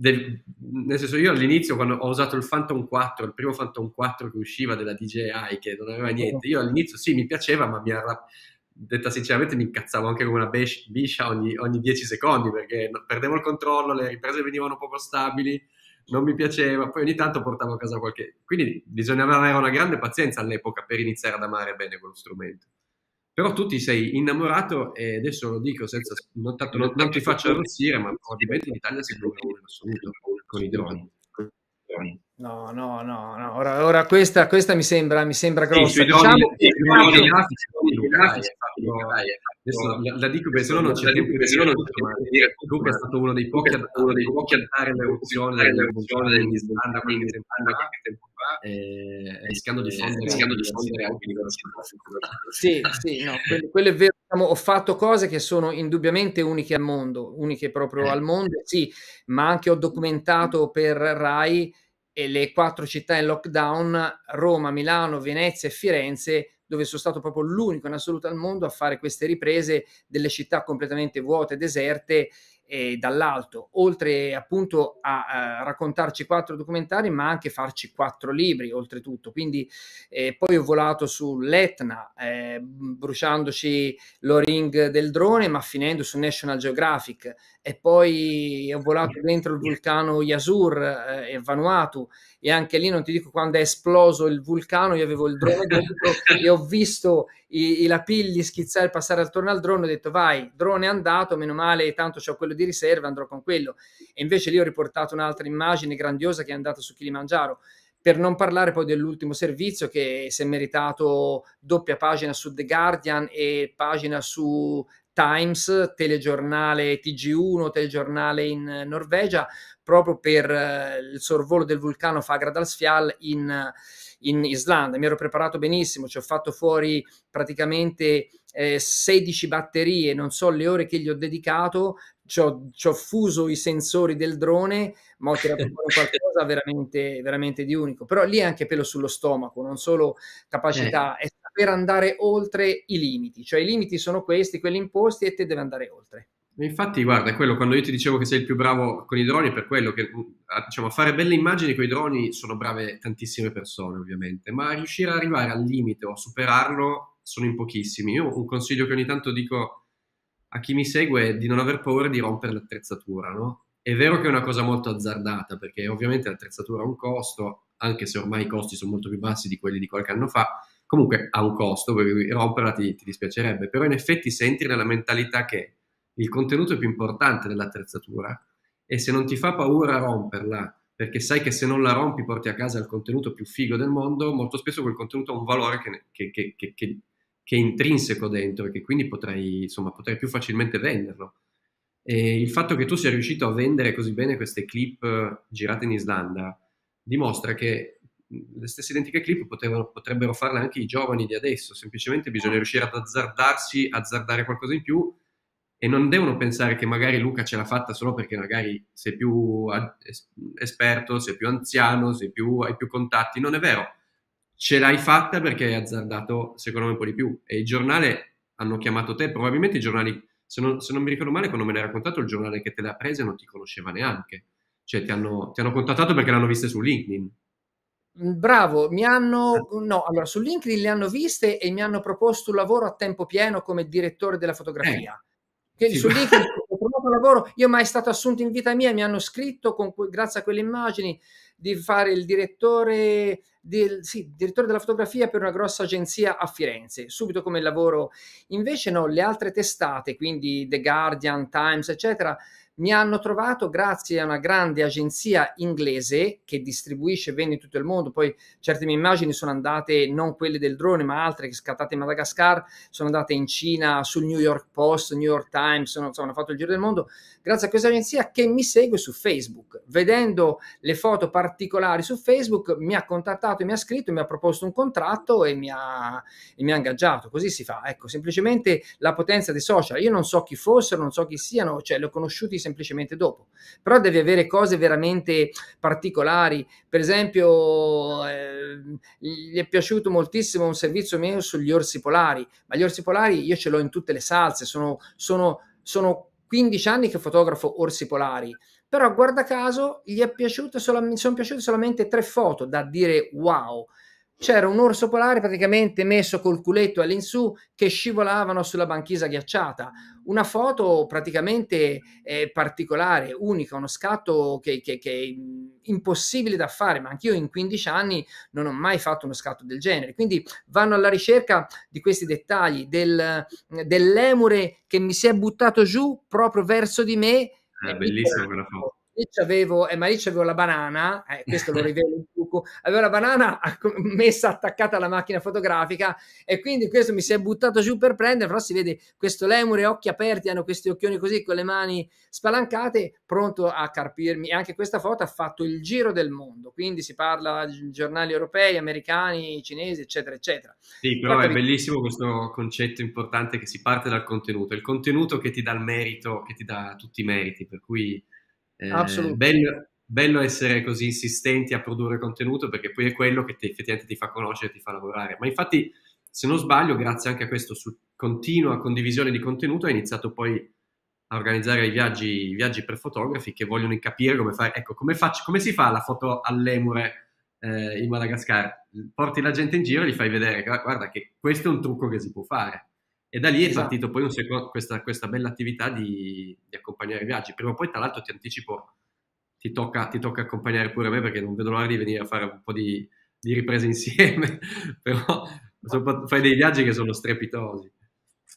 del, nel senso io all'inizio quando ho usato il Phantom 4, il primo Phantom 4 che usciva della DJI che non aveva niente, io all'inizio sì mi piaceva ma mi era detta sinceramente mi incazzavo anche come una biscia ogni, ogni 10 secondi perché perdevo il controllo, le riprese venivano poco stabili, non mi piaceva, poi ogni tanto portavo a casa qualche... Quindi bisognava avere una grande pazienza all'epoca per iniziare ad amare bene quello strumento però tu ti sei innamorato e adesso lo dico senza, non, tanto, non, non ti faccio arrossire, ma probabilmente l'Italia si trova in assoluto con i droni. No, no, no,
no. Ora, ora questa, questa, mi sembra, mi sembra grossa. Diciamo la,
dico perché se no non c'è più, perché se non c'è più. è stato uno dei pochi, uno dei pochi a dare l'eruzione dell'Islanda qualche tempo fa, eh, rischiando di fondere eh, anche l'università.
Sì, sì, no, quello è vero diciamo, ho fatto cose che sono indubbiamente uniche al mondo, uniche proprio eh. al mondo, sì, ma anche ho documentato per Rai e le quattro città in lockdown, Roma, Milano, Venezia e Firenze, dove sono stato proprio l'unico in assoluto al mondo a fare queste riprese delle città completamente vuote, deserte e dall'alto, oltre appunto a, a, raccontarci quattro documentari, ma anche farci quattro libri oltretutto. Quindi eh, poi ho volato sull'Etna, eh, bruciandoci l'O-Ring del drone, ma finendo su National Geographic, e poi ho volato dentro il vulcano Yasur eh, e Vanuatu e anche lì non ti dico quando è esploso il vulcano io avevo il drone dentro e ho visto i, i lapilli schizzare passare attorno al drone ho detto vai drone è andato meno male tanto ho quello di riserva andrò con quello e invece lì ho riportato un'altra immagine grandiosa che è andata su Kilimanjaro per non parlare poi dell'ultimo servizio che si è meritato doppia pagina su The Guardian e pagina su Times, telegiornale TG1, telegiornale in eh, Norvegia, proprio per eh, il sorvolo del vulcano Fagradalsfjall in, eh, in Islanda. Mi ero preparato benissimo, ci ho fatto fuori praticamente eh, 16 batterie, non so le ore che gli ho dedicato, ci ho, ci ho fuso i sensori del drone, ma ho tirato fuori [laughs] qualcosa veramente, veramente di unico. Però lì è anche pelo sullo stomaco, non solo capacità, eh saper andare oltre i limiti, cioè i limiti sono questi, quelli imposti e te devi andare oltre.
Infatti, guarda, è quello, quando io ti dicevo che sei il più bravo con i droni, è per quello che, diciamo, a fare belle immagini con i droni sono brave tantissime persone, ovviamente, ma riuscire ad arrivare al limite o a superarlo sono in pochissimi. Io un consiglio che ogni tanto dico a chi mi segue è di non aver paura di rompere l'attrezzatura, no? È vero che è una cosa molto azzardata, perché ovviamente l'attrezzatura ha un costo, anche se ormai i costi sono molto più bassi di quelli di qualche anno fa, comunque ha un costo, perché romperla ti, ti dispiacerebbe, però in effetti se entri nella mentalità che il contenuto è più importante dell'attrezzatura e se non ti fa paura romperla, perché sai che se non la rompi porti a casa il contenuto più figo del mondo, molto spesso quel contenuto ha un valore che, che, che, che è intrinseco dentro e che quindi potrai, insomma, potrai più facilmente venderlo. E il fatto che tu sia riuscito a vendere così bene queste clip eh, girate in Islanda dimostra che le stesse identiche clip potevano, potrebbero farle anche i giovani di adesso, semplicemente bisogna ah. riuscire ad azzardarsi, azzardare qualcosa in più e non devono pensare che magari Luca ce l'ha fatta solo perché magari sei più esperto, sei più anziano, sei più, hai più contatti, non è vero, ce l'hai fatta perché hai azzardato secondo me un po' di più e il giornale hanno chiamato te, probabilmente i giornali, se non, se non mi ricordo male quando me l'hai raccontato il giornale che te l'ha presa non ti conosceva neanche, cioè ti hanno, ti hanno contattato perché l'hanno vista su LinkedIn
Mhmm, bravo, mi hanno, eh. no, allora su LinkedIn le hanno viste e mi hanno proposto un lavoro a tempo pieno come direttore della eh. fotografia. Quindi sì. su LinkedIn [laughs] ho trovato lavoro, io mai stato assunto in vita mia, mi hanno scritto con, grazie a quelle immagini di fare il direttore, del, sì, direttore della fotografia per una grossa agenzia a Firenze, subito come lavoro. Invece no, le altre testate, quindi The Guardian, Times, eccetera, mi hanno trovato grazie a una grande agenzia inglese che distribuisce e vende in tutto il mondo. Poi certe mie immagini sono andate, non quelle del drone, ma altre che scattate in Madagascar, sono andate in Cina, sul New York Post, New York Times, sono, insomma, hanno fatto il giro del mondo. Grazie a questa agenzia che mi segue su Facebook. Vedendo le foto particolari su Facebook, mi ha contattato, mi ha scritto, mi ha proposto un contratto e mi ha, e mi ha ingaggiato. Così si fa. Ecco, semplicemente la potenza dei social. Io non so chi fossero, non so chi siano, cioè li ho conosciuti semplicemente dopo. Però devi avere cose veramente particolari. Per esempio, eh, gli è piaciuto moltissimo un servizio mio sugli orsi polari, ma gli orsi polari io ce l'ho in tutte le salse, sono, sono, sono 15 anni che fotografo orsi polari però guarda caso gli è piaciuto sono piaciute solamente tre foto da dire wow c'era un orso polare praticamente messo col culetto all'insù che scivolavano sulla banchisa ghiacciata. Una foto praticamente eh, particolare, unica, uno scatto che, che, che, è impossibile da fare, ma anch'io in 15 anni non ho mai fatto uno scatto del genere. Quindi vanno alla ricerca di questi dettagli, del, dell'emure che mi si è buttato giù proprio verso di me.
È eh, bellissima quella foto.
Lì eh, ma lì c'avevo la banana, eh, questo lo [laughs] rivelo in più buco, avevo la banana [laughs] messa attaccata alla macchina fotografica e quindi questo mi si è buttato giù per prendere, però si vede questo lemure occhi aperti, hanno questi occhioni così con le mani spalancate, pronto a carpirmi e anche questa foto ha fatto il giro del mondo, quindi si parla di giornali europei, americani, cinesi, eccetera,
eccetera. Sì, però Fatta è bellissimo vi... questo concetto importante che si parte dal contenuto, il contenuto che ti dà il merito, che ti dà tutti i meriti, per cui eh, ben, bello essere così insistenti a produrre contenuto perché poi è quello che ti, effettivamente ti fa conoscere, ti fa lavorare. Ma infatti, se non sbaglio, grazie anche a questa continua condivisione di contenuto, hai iniziato poi a organizzare i viaggi, i viaggi per fotografi che vogliono capire come fare. Ecco, come, faccio, come si fa la foto all'emure eh, in Madagascar? Porti la gente in giro e gli fai vedere, guarda che questo è un trucco che si può fare. E da lì è esatto. partito poi secondo, questa, questa, bella attività di, di accompagnare i viaggi. Prima o poi, tra l'altro, ti anticipo ti tocca, ti tocca, accompagnare pure me perché non vedo l'ora di venire a fare un po' di, di riprese insieme, [laughs] però fai dei viaggi che sono strepitosi.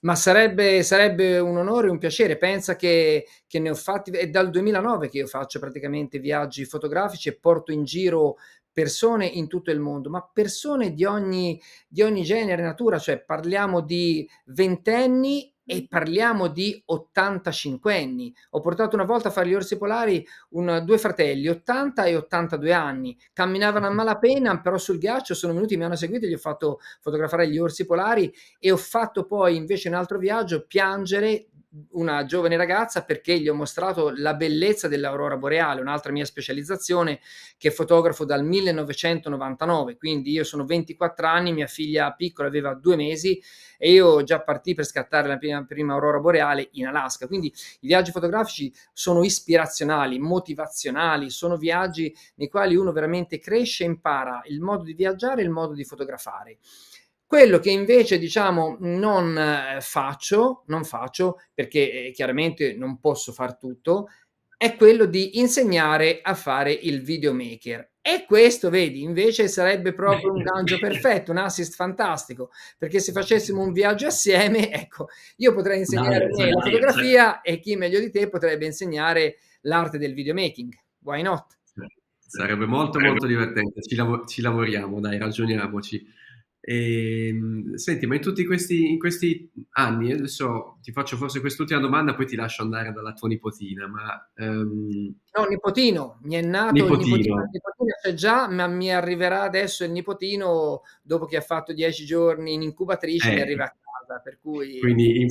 Ma sarebbe, sarebbe un onore, un piacere, pensa che, che, ne ho fatti, è dal 2009 che io faccio praticamente viaggi fotografici e porto in giro persone in tutto il mondo, ma persone di ogni, di ogni genere, natura, cioè parliamo di ventenni e parliamo di 85 anni. Ho portato una volta a fare gli orsi polari un, due fratelli, 80 e 82 anni, camminavano a malapena, però sul ghiaccio sono venuti, mi hanno seguito, gli ho fatto fotografare gli orsi polari e ho fatto poi invece un altro viaggio piangere una giovane ragazza perché gli ho mostrato la bellezza dell'aurora boreale, un'altra mia specializzazione che fotografo dal 1999, quindi io sono 24 anni, mia figlia piccola aveva due mesi e io già partì per scattare la prima, prima aurora boreale in Alaska, quindi i viaggi fotografici sono ispirazionali, motivazionali, sono viaggi nei quali uno veramente cresce e impara il modo di viaggiare e il modo di fotografare. Quello che invece diciamo non eh, faccio, non faccio perché eh, chiaramente non posso far tutto, è quello di insegnare a fare il videomaker. E questo, vedi, invece sarebbe proprio un gancio perfetto, un assist fantastico, perché se facessimo un viaggio assieme, [laughs] ecco, io potrei insegnare no, la fotografia e chi meglio di te potrebbe insegnare l'arte del videomaking. Why not?
Sarebbe molto molto divertente, ci, lav- ci lavoriamo, dai, ragioniamoci. E, ehm, senti, ma in tutti questi, in questi, anni, adesso ti faccio forse quest'ultima domanda, poi ti lascio andare dalla tua nipotina. Ma, um...
No, nipotino, mi è nato nipotino. il nipotino, il nipotino c'è già, ma mi arriverà adesso il nipotino dopo che ha fatto dieci giorni in incubatrice, eh. mi arriva a casa, per cui... Quindi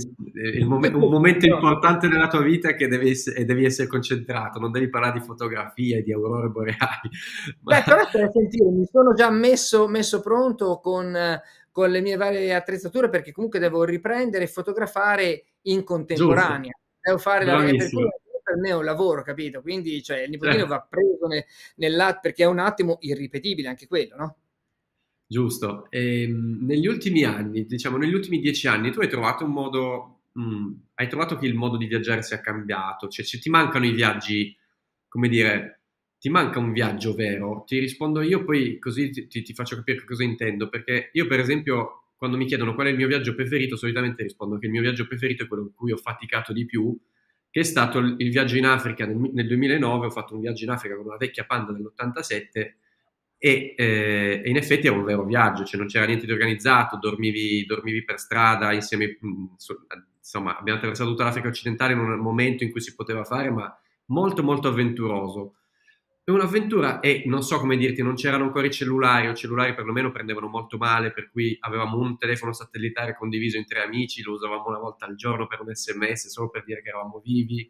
eh, momen- un momento boh. importante della tua vita è che devi, ess- devi, essere concentrato, non devi parlare di fotografie, di aurore boreali.
Ma... [laughs] Beh, però per sentire, mi sono già messo, messo pronto con, con, le mie varie attrezzature perché comunque devo riprendere e fotografare in contemporanea. Giusto. Devo fare Bravissimo. la... Per per me è un lavoro, capito? Quindi cioè, il nipotino eh. va preso nell'atto perché è un attimo irripetibile anche quello, no?
Giusto. E, ehm, negli ultimi anni, diciamo negli ultimi dieci anni, tu hai trovato un modo, mh, mm, hai trovato che il modo di viaggiare sia cambiato? Cioè, se ti mancano i viaggi, come dire, ti manca un viaggio vero? Ti rispondo io, poi così ti, ti faccio capire cosa intendo, perché io per esempio quando mi chiedono qual è il mio viaggio preferito, solitamente rispondo che il mio viaggio preferito è quello in cui ho faticato di più, che è stato il viaggio in Africa nel, 2009. Ho fatto un viaggio in Africa con una vecchia Panda dell'87 e, eh, in effetti era un vero viaggio, cioè non c'era niente di organizzato, dormivi, dormivi per strada insieme, mm, insomma abbiamo attraversato tutta l'Africa occidentale in un momento in cui si poteva fare, ma molto molto avventuroso. È un'avventura e non so come dirti, non c'erano ancora i cellulari, o i cellulari perlomeno prendevano molto male, per cui avevamo un telefono satellitare condiviso in tre amici, lo usavamo una volta al giorno per un sms, solo per dire che eravamo vivi.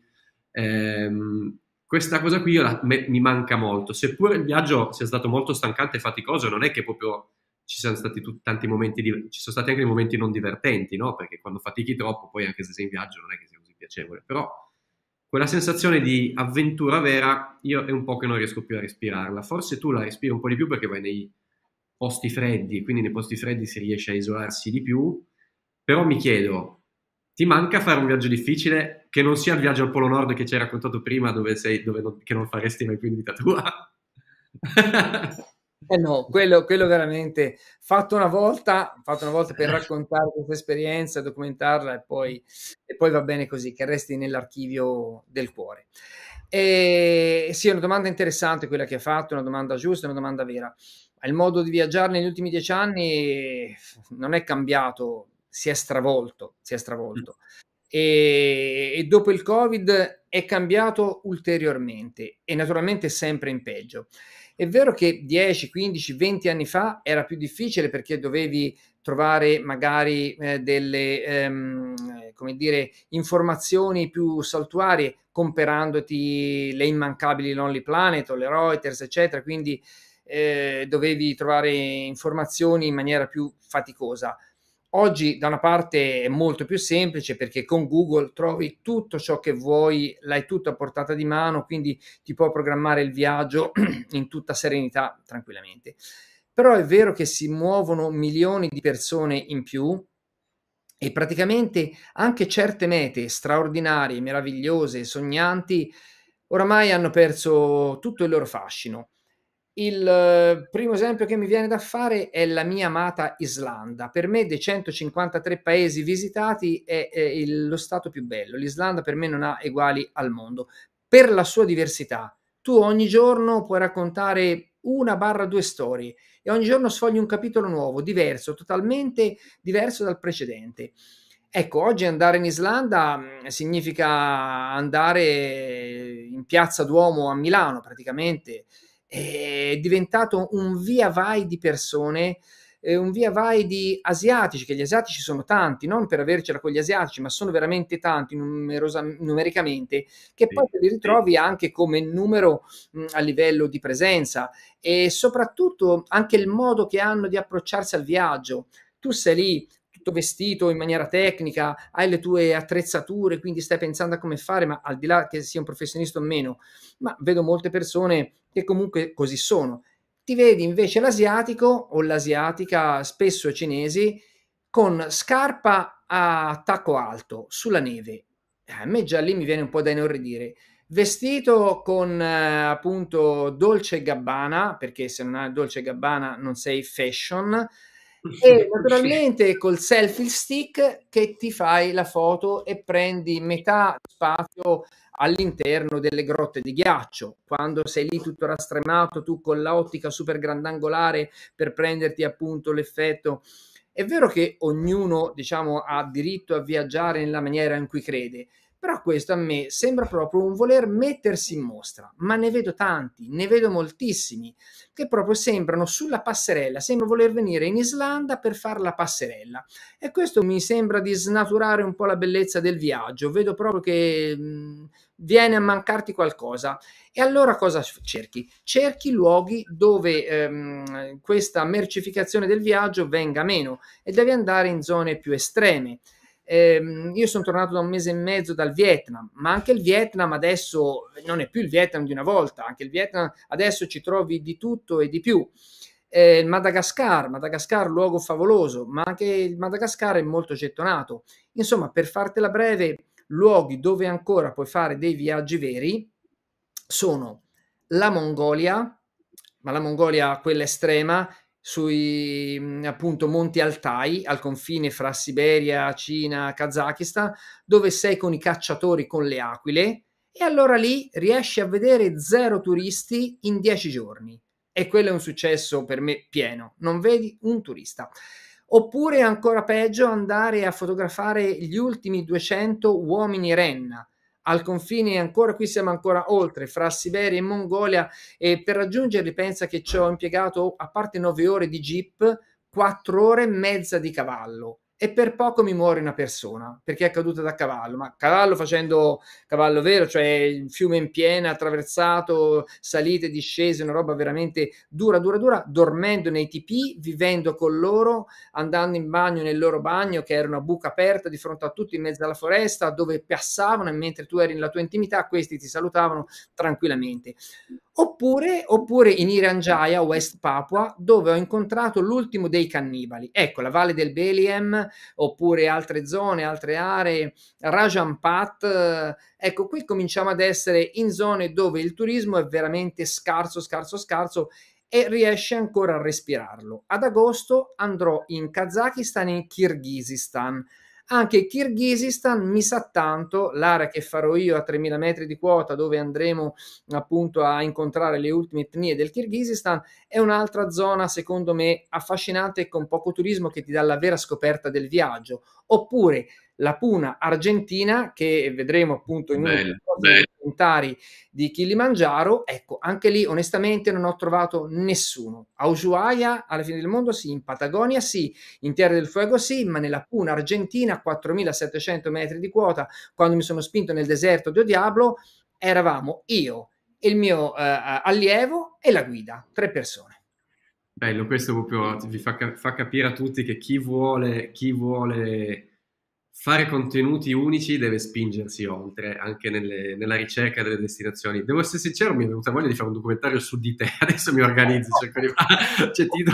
Ehm, questa cosa qui la, me, mi manca molto, seppure il viaggio sia stato molto stancante e faticoso, non è che proprio ci siano stati t- tanti momenti, di- ci sono stati anche dei momenti non divertenti, no? Perché quando fatichi troppo, poi anche se sei in viaggio non è che sia così piacevole, però quella sensazione di avventura vera, io è un po' che non riesco più a respirarla, forse tu la respiri un po' di più perché vai nei posti freddi, quindi nei posti freddi si riesce a isolarsi di più, però mi chiedo, ti manca fare un viaggio difficile che non sia il viaggio al Polo Nord che ci hai raccontato prima, dove sei, dove non, che non faresti mai più in vita tua.
[laughs] eh no, quello, quello, veramente fatto una volta, fatto una volta per raccontare questa esperienza, documentarla e poi, e poi va bene così, che resti nell'archivio del cuore. E, sì, è una domanda interessante quella che hai fatto, una domanda giusta, una domanda vera. Il modo di viaggiare negli ultimi dieci anni non è cambiato, si è stravolto, si è stravolto. Mm e, e dopo il Covid è cambiato ulteriormente e naturalmente sempre in peggio. È vero che 10, 15, 20 anni fa era più difficile perché dovevi trovare magari eh, delle ehm, come dire, informazioni più saltuarie comperandoti le immancabili Lonely Planet o le Reuters, eccetera. Quindi eh, dovevi trovare informazioni in maniera più faticosa. Oggi da una parte è molto più semplice perché con Google trovi tutto ciò che vuoi, l'hai tutto a portata di mano, quindi ti può programmare il viaggio [clears throat] in tutta serenità, tranquillamente. Però è vero che si muovono milioni di persone in più e praticamente anche certe mete straordinarie, meravigliose, sognanti, oramai hanno perso tutto il loro fascino. Il eh, primo esempio che mi viene da fare è la mia amata Islanda. Per me dei 153 paesi visitati è, è il, lo stato più bello. L'Islanda per me non ha uguali al mondo. Per la sua diversità, tu ogni giorno puoi raccontare una barra due storie e ogni giorno sfogli un capitolo nuovo, diverso, totalmente diverso dal precedente. Ecco, oggi andare in Islanda mm, significa andare in piazza Duomo a Milano praticamente è diventato un via vai di persone eh, un via vai di asiatici, che gli asiatici sono tanti, non per avercela con gli asiatici, ma sono veramente tanti numericamente, che poi te li ritrovi anche come numero mh, mm, a livello di presenza e soprattutto anche il modo che hanno di approcciarsi al viaggio. Tu sei lì tutto vestito in maniera tecnica, hai le tue attrezzature, quindi stai pensando a come fare, ma al di là che sia un professionista o meno, ma vedo molte persone che comunque così sono. Ti vedi invece l'asiatico o l'asiatica, spesso cinesi, con scarpa a tacco alto sulla neve. Eh, a me già lì mi viene un po' da inorridire vestito con eh, appunto Dolce Gabbana, perché se non hai Dolce Gabbana non sei fashion, [laughs] e naturalmente col selfie stick che ti fai la foto e prendi metà spazio all'interno delle grotte di ghiaccio. Quando sei lì tutto rastremato, tu con l'ottica super grandangolare per prenderti appunto l'effetto. È vero che ognuno, diciamo, ha diritto a viaggiare nella maniera in cui crede, però questo a me sembra proprio un voler mettersi in mostra, ma ne vedo tanti, ne vedo moltissimi, che proprio sembrano sulla passerella, sembra voler venire in Islanda per fare la passerella. E questo mi sembra di snaturare un po' la bellezza del viaggio, vedo proprio che mh, viene a mancarti qualcosa. E allora cosa cerchi? Cerchi luoghi dove ehm, questa mercificazione del viaggio venga meno e devi andare in zone più estreme. Eh, io sono tornato da un mese e mezzo dal Vietnam, ma anche il Vietnam adesso non è più il Vietnam di una volta, anche il Vietnam adesso ci trovi di tutto e di più. Eh, Madagascar, Madagascar luogo favoloso, ma anche il Madagascar è molto gettonato. Insomma, per fartela breve, luoghi dove ancora puoi fare dei viaggi veri sono la Mongolia, ma la Mongolia quella estrema, sui mhmm, appunto Monti Altai, al confine fra Siberia, Cina, Kazakistan, dove sei con i cacciatori con le aquile e allora lì riesci a vedere zero turisti in dieci giorni. E quello è un successo per me pieno, non vedi un turista. Oppure ancora peggio andare a fotografare gli ultimi 200 uomini renna, al confine ancora qui siamo ancora oltre fra Siberia e Mongolia e per raggiungerli pensa che ci ho impiegato a parte 9 ore di jeep 4 ore e mezza di cavallo e per poco mi muore una persona perché è caduta da cavallo, ma cavallo facendo cavallo vero, cioè il fiume in piena, attraversato, salite, discese, una roba veramente dura, dura, dura, dormendo nei tipi, vivendo con loro, andando in bagno nel loro bagno che era una buca aperta di fronte a tutti in mezzo alla foresta dove passavano e mentre tu eri nella tua intimità questi ti salutavano tranquillamente. Oppure, oppure, in Iranjaya, West Papua, dove ho incontrato l'ultimo dei cannibali. Ecco, la valle del Beliem, oppure altre zone, altre aree, Rajampat. Eh, ecco, qui cominciamo ad essere in zone dove il turismo è veramente scarso, scarso, scarso e riesce ancora a respirarlo. Ad agosto andrò in Kazakistan e in Kirghizistan anche il Kirghizistan mi sa tanto, l'area che farò io a 3.000 metri di quota dove andremo appunto a incontrare le ultime etnie del Kirghizistan, è un'altra zona secondo me affascinante e con poco turismo che ti dà la vera scoperta del viaggio. Oppure la Puna argentina, che vedremo appunto in uno dei documentari di Kilimangiaro. Ecco, anche lì onestamente non ho trovato nessuno. A Ushuaia, alla fine del mondo, sì, in Patagonia, sì, in Terra del Fuego, sì, ma nella Puna argentina, 4700 metri di quota, quando mi sono spinto nel deserto di Odiablo, eravamo io, il mio eh, allievo e la guida, tre persone.
Bello, questo proprio vi fa, fa capire a tutti che chi vuole, chi vuole fare contenuti unici deve spingersi oltre anche nelle, nella ricerca delle destinazioni. Devo essere sincero, mi è venuta voglia di fare un documentario su di te. [laughs] Adesso mi organizzo, cerco di fare. [laughs] Cioè, ti do,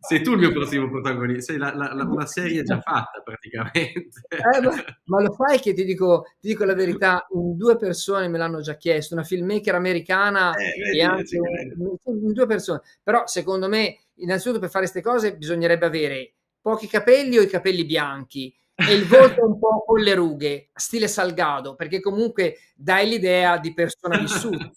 sei tu il mio prossimo protagonista, sei la, la, la, una serie già fatta praticamente.
Eh, ma, ma, lo fai che ti dico, ti dico, la verità, due persone me l'hanno già chiesto, una filmmaker americana eh, vedi, e anche un, un, due persone. Però secondo me, innanzitutto per fare queste cose bisognerebbe avere pochi capelli o i capelli bianchi, e il volto un po' con le rughe, stile Salgado, perché comunque dai l'idea di persona vissuta.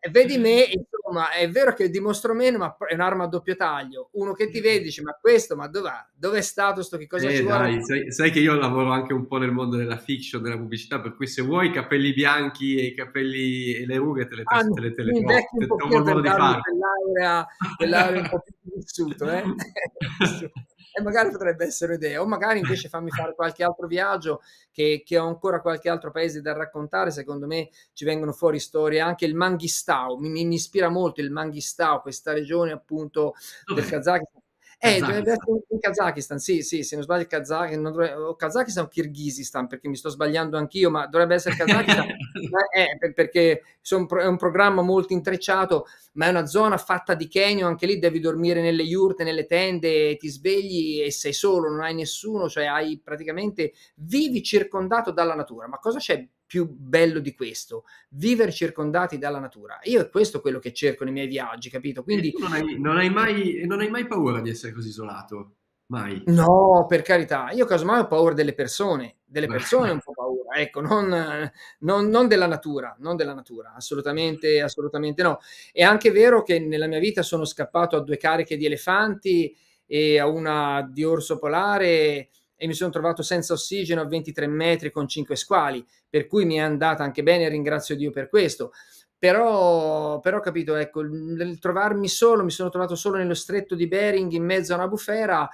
E vedi me, insomma, è vero che dimostro meno, ma è un'arma a doppio taglio. Uno che ti vede dice, ma questo, ma dov'è? Dove è stato sto? Che cosa eh, ci dai,
sai, sai, che io lavoro anche un po' nel mondo della fiction, della pubblicità, per cui se vuoi i capelli bianchi e i capelli e le rughe te le ah, te le, te le, un po' per di fare.
Quell'area, quell'area un po' più vissuto, eh? [laughs] [laughs] e magari potrebbe essere un'idea, o magari invece fammi fare qualche altro viaggio che, che, ho ancora qualche altro paese da raccontare, secondo me ci vengono fuori storie, anche il Manghistau, mi, mi ispira molto il Manghistau, questa regione appunto del Kazakistan eh, dovrebbe essere in Kazakistan, sì, sì, se non sbaglio Kazakistan, non dovrebbe, o Kazakistan o Kirghizistan, perché mi sto sbagliando anch'io, ma dovrebbe essere Kazakistan, [laughs] eh, perché è un programma molto intrecciato, ma è una zona fatta di canyon, anche lì devi dormire nelle yurte, nelle tende, ti svegli e sei solo, non hai nessuno, cioè hai praticamente, vivi circondato dalla natura, ma cosa c'è più bello di questo, vivere circondati dalla natura. Io è questo quello che cerco nei miei viaggi, capito? Eh, Quindi non hai, non
hai, mai, non hai mai paura di essere così isolato. Mai.
No, per carità, io casomai ho paura delle persone, delle persone un po' paura, ecco, non, non, non, della natura, non della natura, assolutamente, assolutamente no. È anche vero che nella mia vita sono scappato a due cariche di elefanti e a una di orso polare e mi sono trovato senza ossigeno a 23 metri con 5 squali, per cui mi è andata anche bene, ringrazio Dio per questo. Però, però capito, ecco, nel trovarmi solo, mi sono trovato solo nello stretto di Bering in mezzo a una bufera.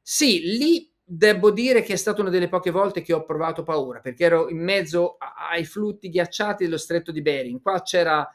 Sì, lì Devo dire che è stata una delle poche volte che ho provato paura perché ero in mezzo ai flutti ghiacciati dello stretto di Bering. Qua c'era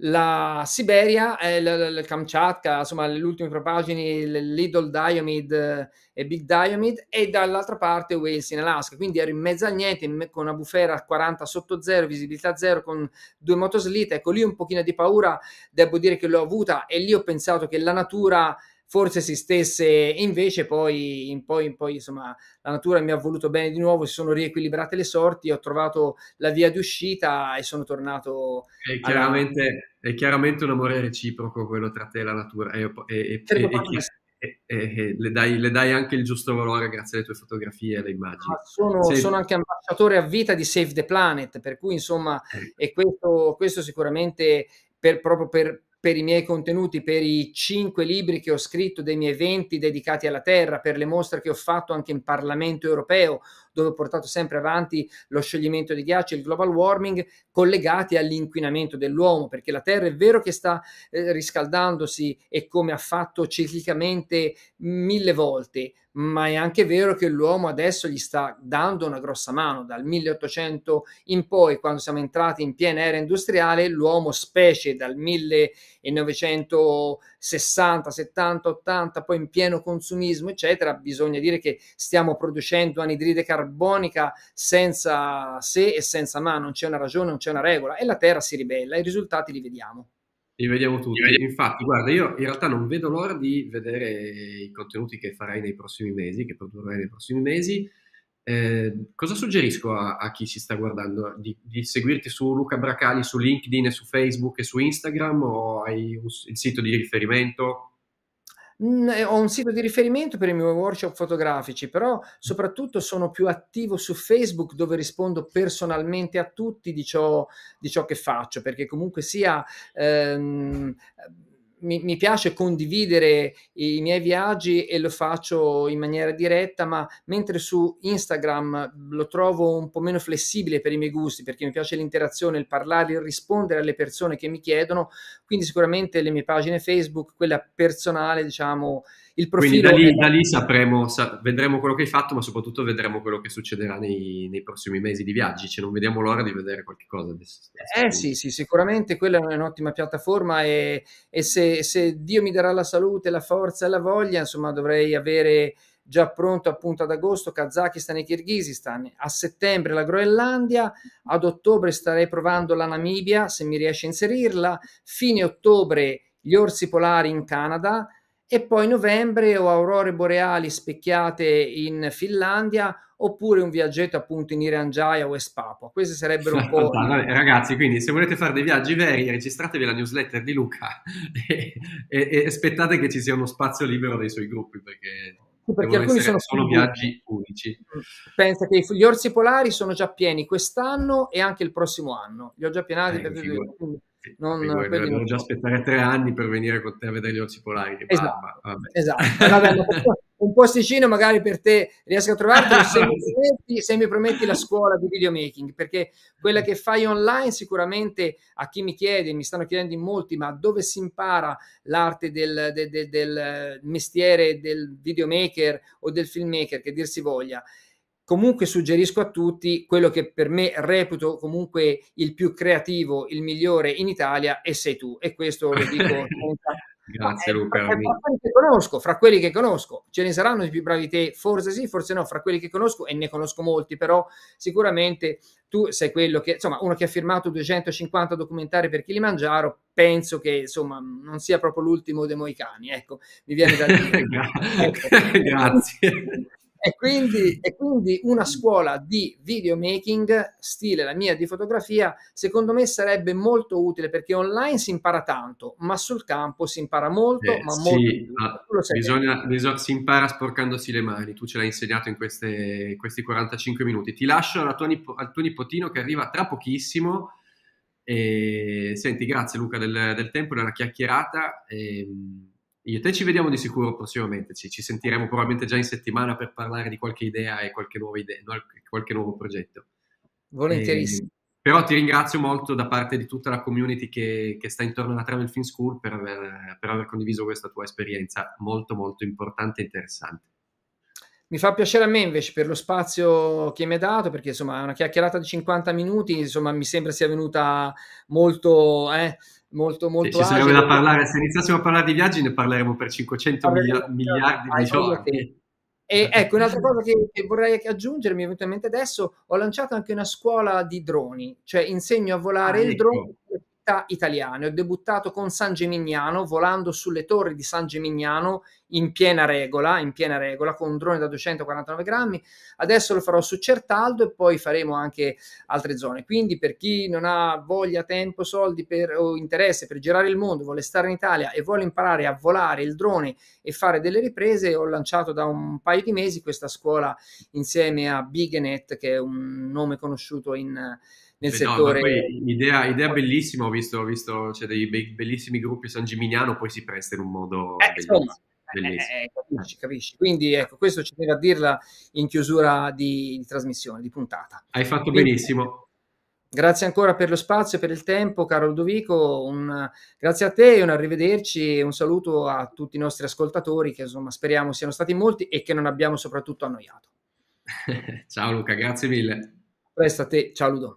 la Siberia, il, il Kamchatka, insomma le ultime propagini, Little Diomid eh, e Big Diomid, e dall'altra parte Wales in Alaska. Quindi ero in mezzo al niente, con una bufera a 40 sotto zero, visibilità zero, con due motoslitte. Ecco, lì un pochino di paura, devo dire che l'ho avuta e lì ho pensato che la natura forse si stesse invece poi, in poi, in poi insomma, la natura mi ha voluto bene di nuovo, si sono riequilibrate le sorti, ho trovato la via di uscita e sono tornato. È chiaramente,
alla... è chiaramente un amore reciproco quello tra te e la natura e, e, certo, e, e, e le, dai, le, dai, anche il giusto valore grazie alle tue fotografie e alle immagini. Ah, sono, Se... sono,
anche ambasciatore a vita di Save the Planet, per cui insomma, eh. e questo, questo sicuramente per, proprio per, per i miei contenuti, per i cinque libri che ho scritto dei miei eventi dedicati alla Terra, per le mostre che ho fatto anche in Parlamento europeo dove ho portato sempre avanti lo scioglimento dei ghiaccio e il global warming collegati all'inquinamento dell'uomo, perché la Terra è vero che sta eh, riscaldandosi e come ha fatto ciclicamente mille volte, ma è anche vero che l'uomo adesso gli sta dando una grossa mano. Dal 1800 in poi, quando siamo entrati in piena era industriale, l'uomo, specie dal 1800 1960, 70, 80, poi in pieno consumismo, eccetera, bisogna dire che stiamo producendo anidride carbonica senza se e senza ma, non c'è una ragione, non c'è una regola e la Terra si ribella, i risultati li vediamo.
Li vediamo tutti. Infatti, guarda, io in realtà non vedo l'ora di vedere i contenuti che farai nei prossimi mesi, che produrrai nei prossimi mesi. Eh, cosa suggerisco a, a, chi ci sta guardando? Di, di, seguirti su Luca Bracali su LinkedIn, su Facebook e su Instagram o hai un, il sito di riferimento?
Mm, eh, ho un sito di riferimento per i miei workshop fotografici, però soprattutto sono più attivo su Facebook dove rispondo personalmente a tutti di ciò, di ciò che faccio, perché comunque sia... Ehm, mi, mi, piace condividere i miei viaggi e lo faccio in maniera diretta, ma mentre su Instagram lo trovo un po' meno flessibile per i miei gusti, perché mi piace l'interazione, il parlare, il rispondere alle persone che mi chiedono, quindi sicuramente le mie pagine Facebook, quella personale, diciamo, il profilo... Quindi da lì, da lì
sapremo, sa- vedremo quello che hai fatto, ma soprattutto vedremo quello che succederà nei, nei prossimi mesi di viaggi, cioè non vediamo l'ora di vedere qualche cosa. Adesso.
Eh sì, sì, sicuramente quella è un'ottima piattaforma e, e se, se Dio mi darà la salute, la forza e la voglia, insomma dovrei avere già pronto appunto ad agosto Kazakistan e Kirghizistan, a settembre la Groenlandia, ad ottobre starei provando la Namibia se mi riesce a inserirla, fine ottobre gli orsi polari in Canada, e poi novembre o aurore boreali specchiate in Finlandia oppure un viaggetto appunto in Iranjaya o Espapua. Queste sarebbero un po'... [laughs] Vabbè,
ragazzi, quindi se volete fare dei viaggi veri registratevi la newsletter di Luca [laughs] e, e, e aspettate che ci sia uno spazio libero dei suoi gruppi perché perché alcuni sono solo viaggi unici. Mm.
Pensa che gli orsi polari sono già pieni quest'anno e anche il prossimo anno. Li ho già pienati eh, per non, Figurati, quindi... Devo già
aspettare tre anni per venire con te a vedere gli orsi polari. Esatto, ma, vabbè. esatto. [laughs] Vabbè,
un posticino magari per te riesco a trovarti se mi, prometti, se mi prometti la scuola di videomaking, perché quella che fai online sicuramente a chi mi chiede, mi stanno chiedendo in molti, ma dove si impara l'arte del, del, del, del mestiere del videomaker o del filmmaker, che dir si voglia? comunque suggerisco a tutti quello che per me reputo comunque il più creativo, il migliore in Italia e sei tu e questo lo dico [laughs]
Grazie eh, Luca. Fra, quelli
che conosco, fra quelli che conosco, ce ne saranno i più bravi te, forse sì, forse no, fra quelli che conosco e ne conosco molti, però sicuramente tu sei quello che, insomma, uno che ha firmato 250 documentari per Kilimangiaro, penso che, insomma, non sia proprio l'ultimo dei Moicani, ecco, mi viene da dire. [laughs]
[laughs] Grazie
e, quindi, e quindi una scuola di videomaking, stile la mia di fotografia, secondo me sarebbe molto utile perché online si impara tanto, ma sul campo si impara molto, eh, ma sì, molto. Ma bisogna,
bisogna, si impara sporcandosi le mani, tu ce l'hai insegnato in queste, questi 45 minuti. Ti lascio al tuo, al tuo nipotino che arriva tra pochissimo. E, senti, grazie Luca del, del tempo, della chiacchierata. E, ehm, io e te ci vediamo di sicuro prossimamente, ci, ci, sentiremo probabilmente già in settimana per parlare di qualche idea e qualche, nuova idea, qualche nuovo progetto.
Volentierissimo. E,
ehm, però ti ringrazio molto da parte di tutta la community che, che sta intorno alla Travel Film School per aver, per aver condiviso questa tua esperienza molto molto importante e interessante.
Mi fa piacere a me invece per lo spazio che mi hai dato, perché insomma è una chiacchierata di 50 minuti, insomma mi sembra sia venuta molto... Eh, molto molto... Ci sarebbe da
parlare, se iniziassimo a parlare di viaggi ne parleremo per 500 mili- miliardi di giorni.
E esatto. ecco, un'altra cosa che, che vorrei aggiungere, mi è venuta in mente adesso, ho lanciato anche una scuola di droni, cioè insegno a volare ah, il ecco. drone città italiane. Ho debuttato con San Gemignano, volando sulle torri di San Gemignano in piena regola, in piena regola con un drone da 249 grammi. Adesso lo farò su Certaldo e poi faremo anche altre zone. Quindi per chi non ha voglia, tempo, soldi per, o interesse per girare il mondo, vuole stare in Italia e vuole imparare a volare il drone e fare delle riprese, ho lanciato da un paio di mesi questa scuola insieme a Bigenet, che è un nome conosciuto in nel eh settore.
No, idea, idea, bellissima, ho visto, ho visto cioè, dei be- bellissimi gruppi San Gimignano, poi si presta in un modo eh, bellissimo. Insomma, eh, eh, eh, bellissimo. Eh,
capisci, capisci. Quindi ecco, questo ci tengo a dirla in chiusura di, di trasmissione, di puntata. Hai fatto Quindi, benissimo. Grazie ancora per lo spazio e per il tempo, caro Ludovico. Un, grazie a te e un arrivederci. Un saluto a tutti i nostri ascoltatori che insomma speriamo siano stati molti e che non abbiamo soprattutto annoiato.
[laughs] ciao Luca, grazie mille.
Presto a te, ciao Ludo.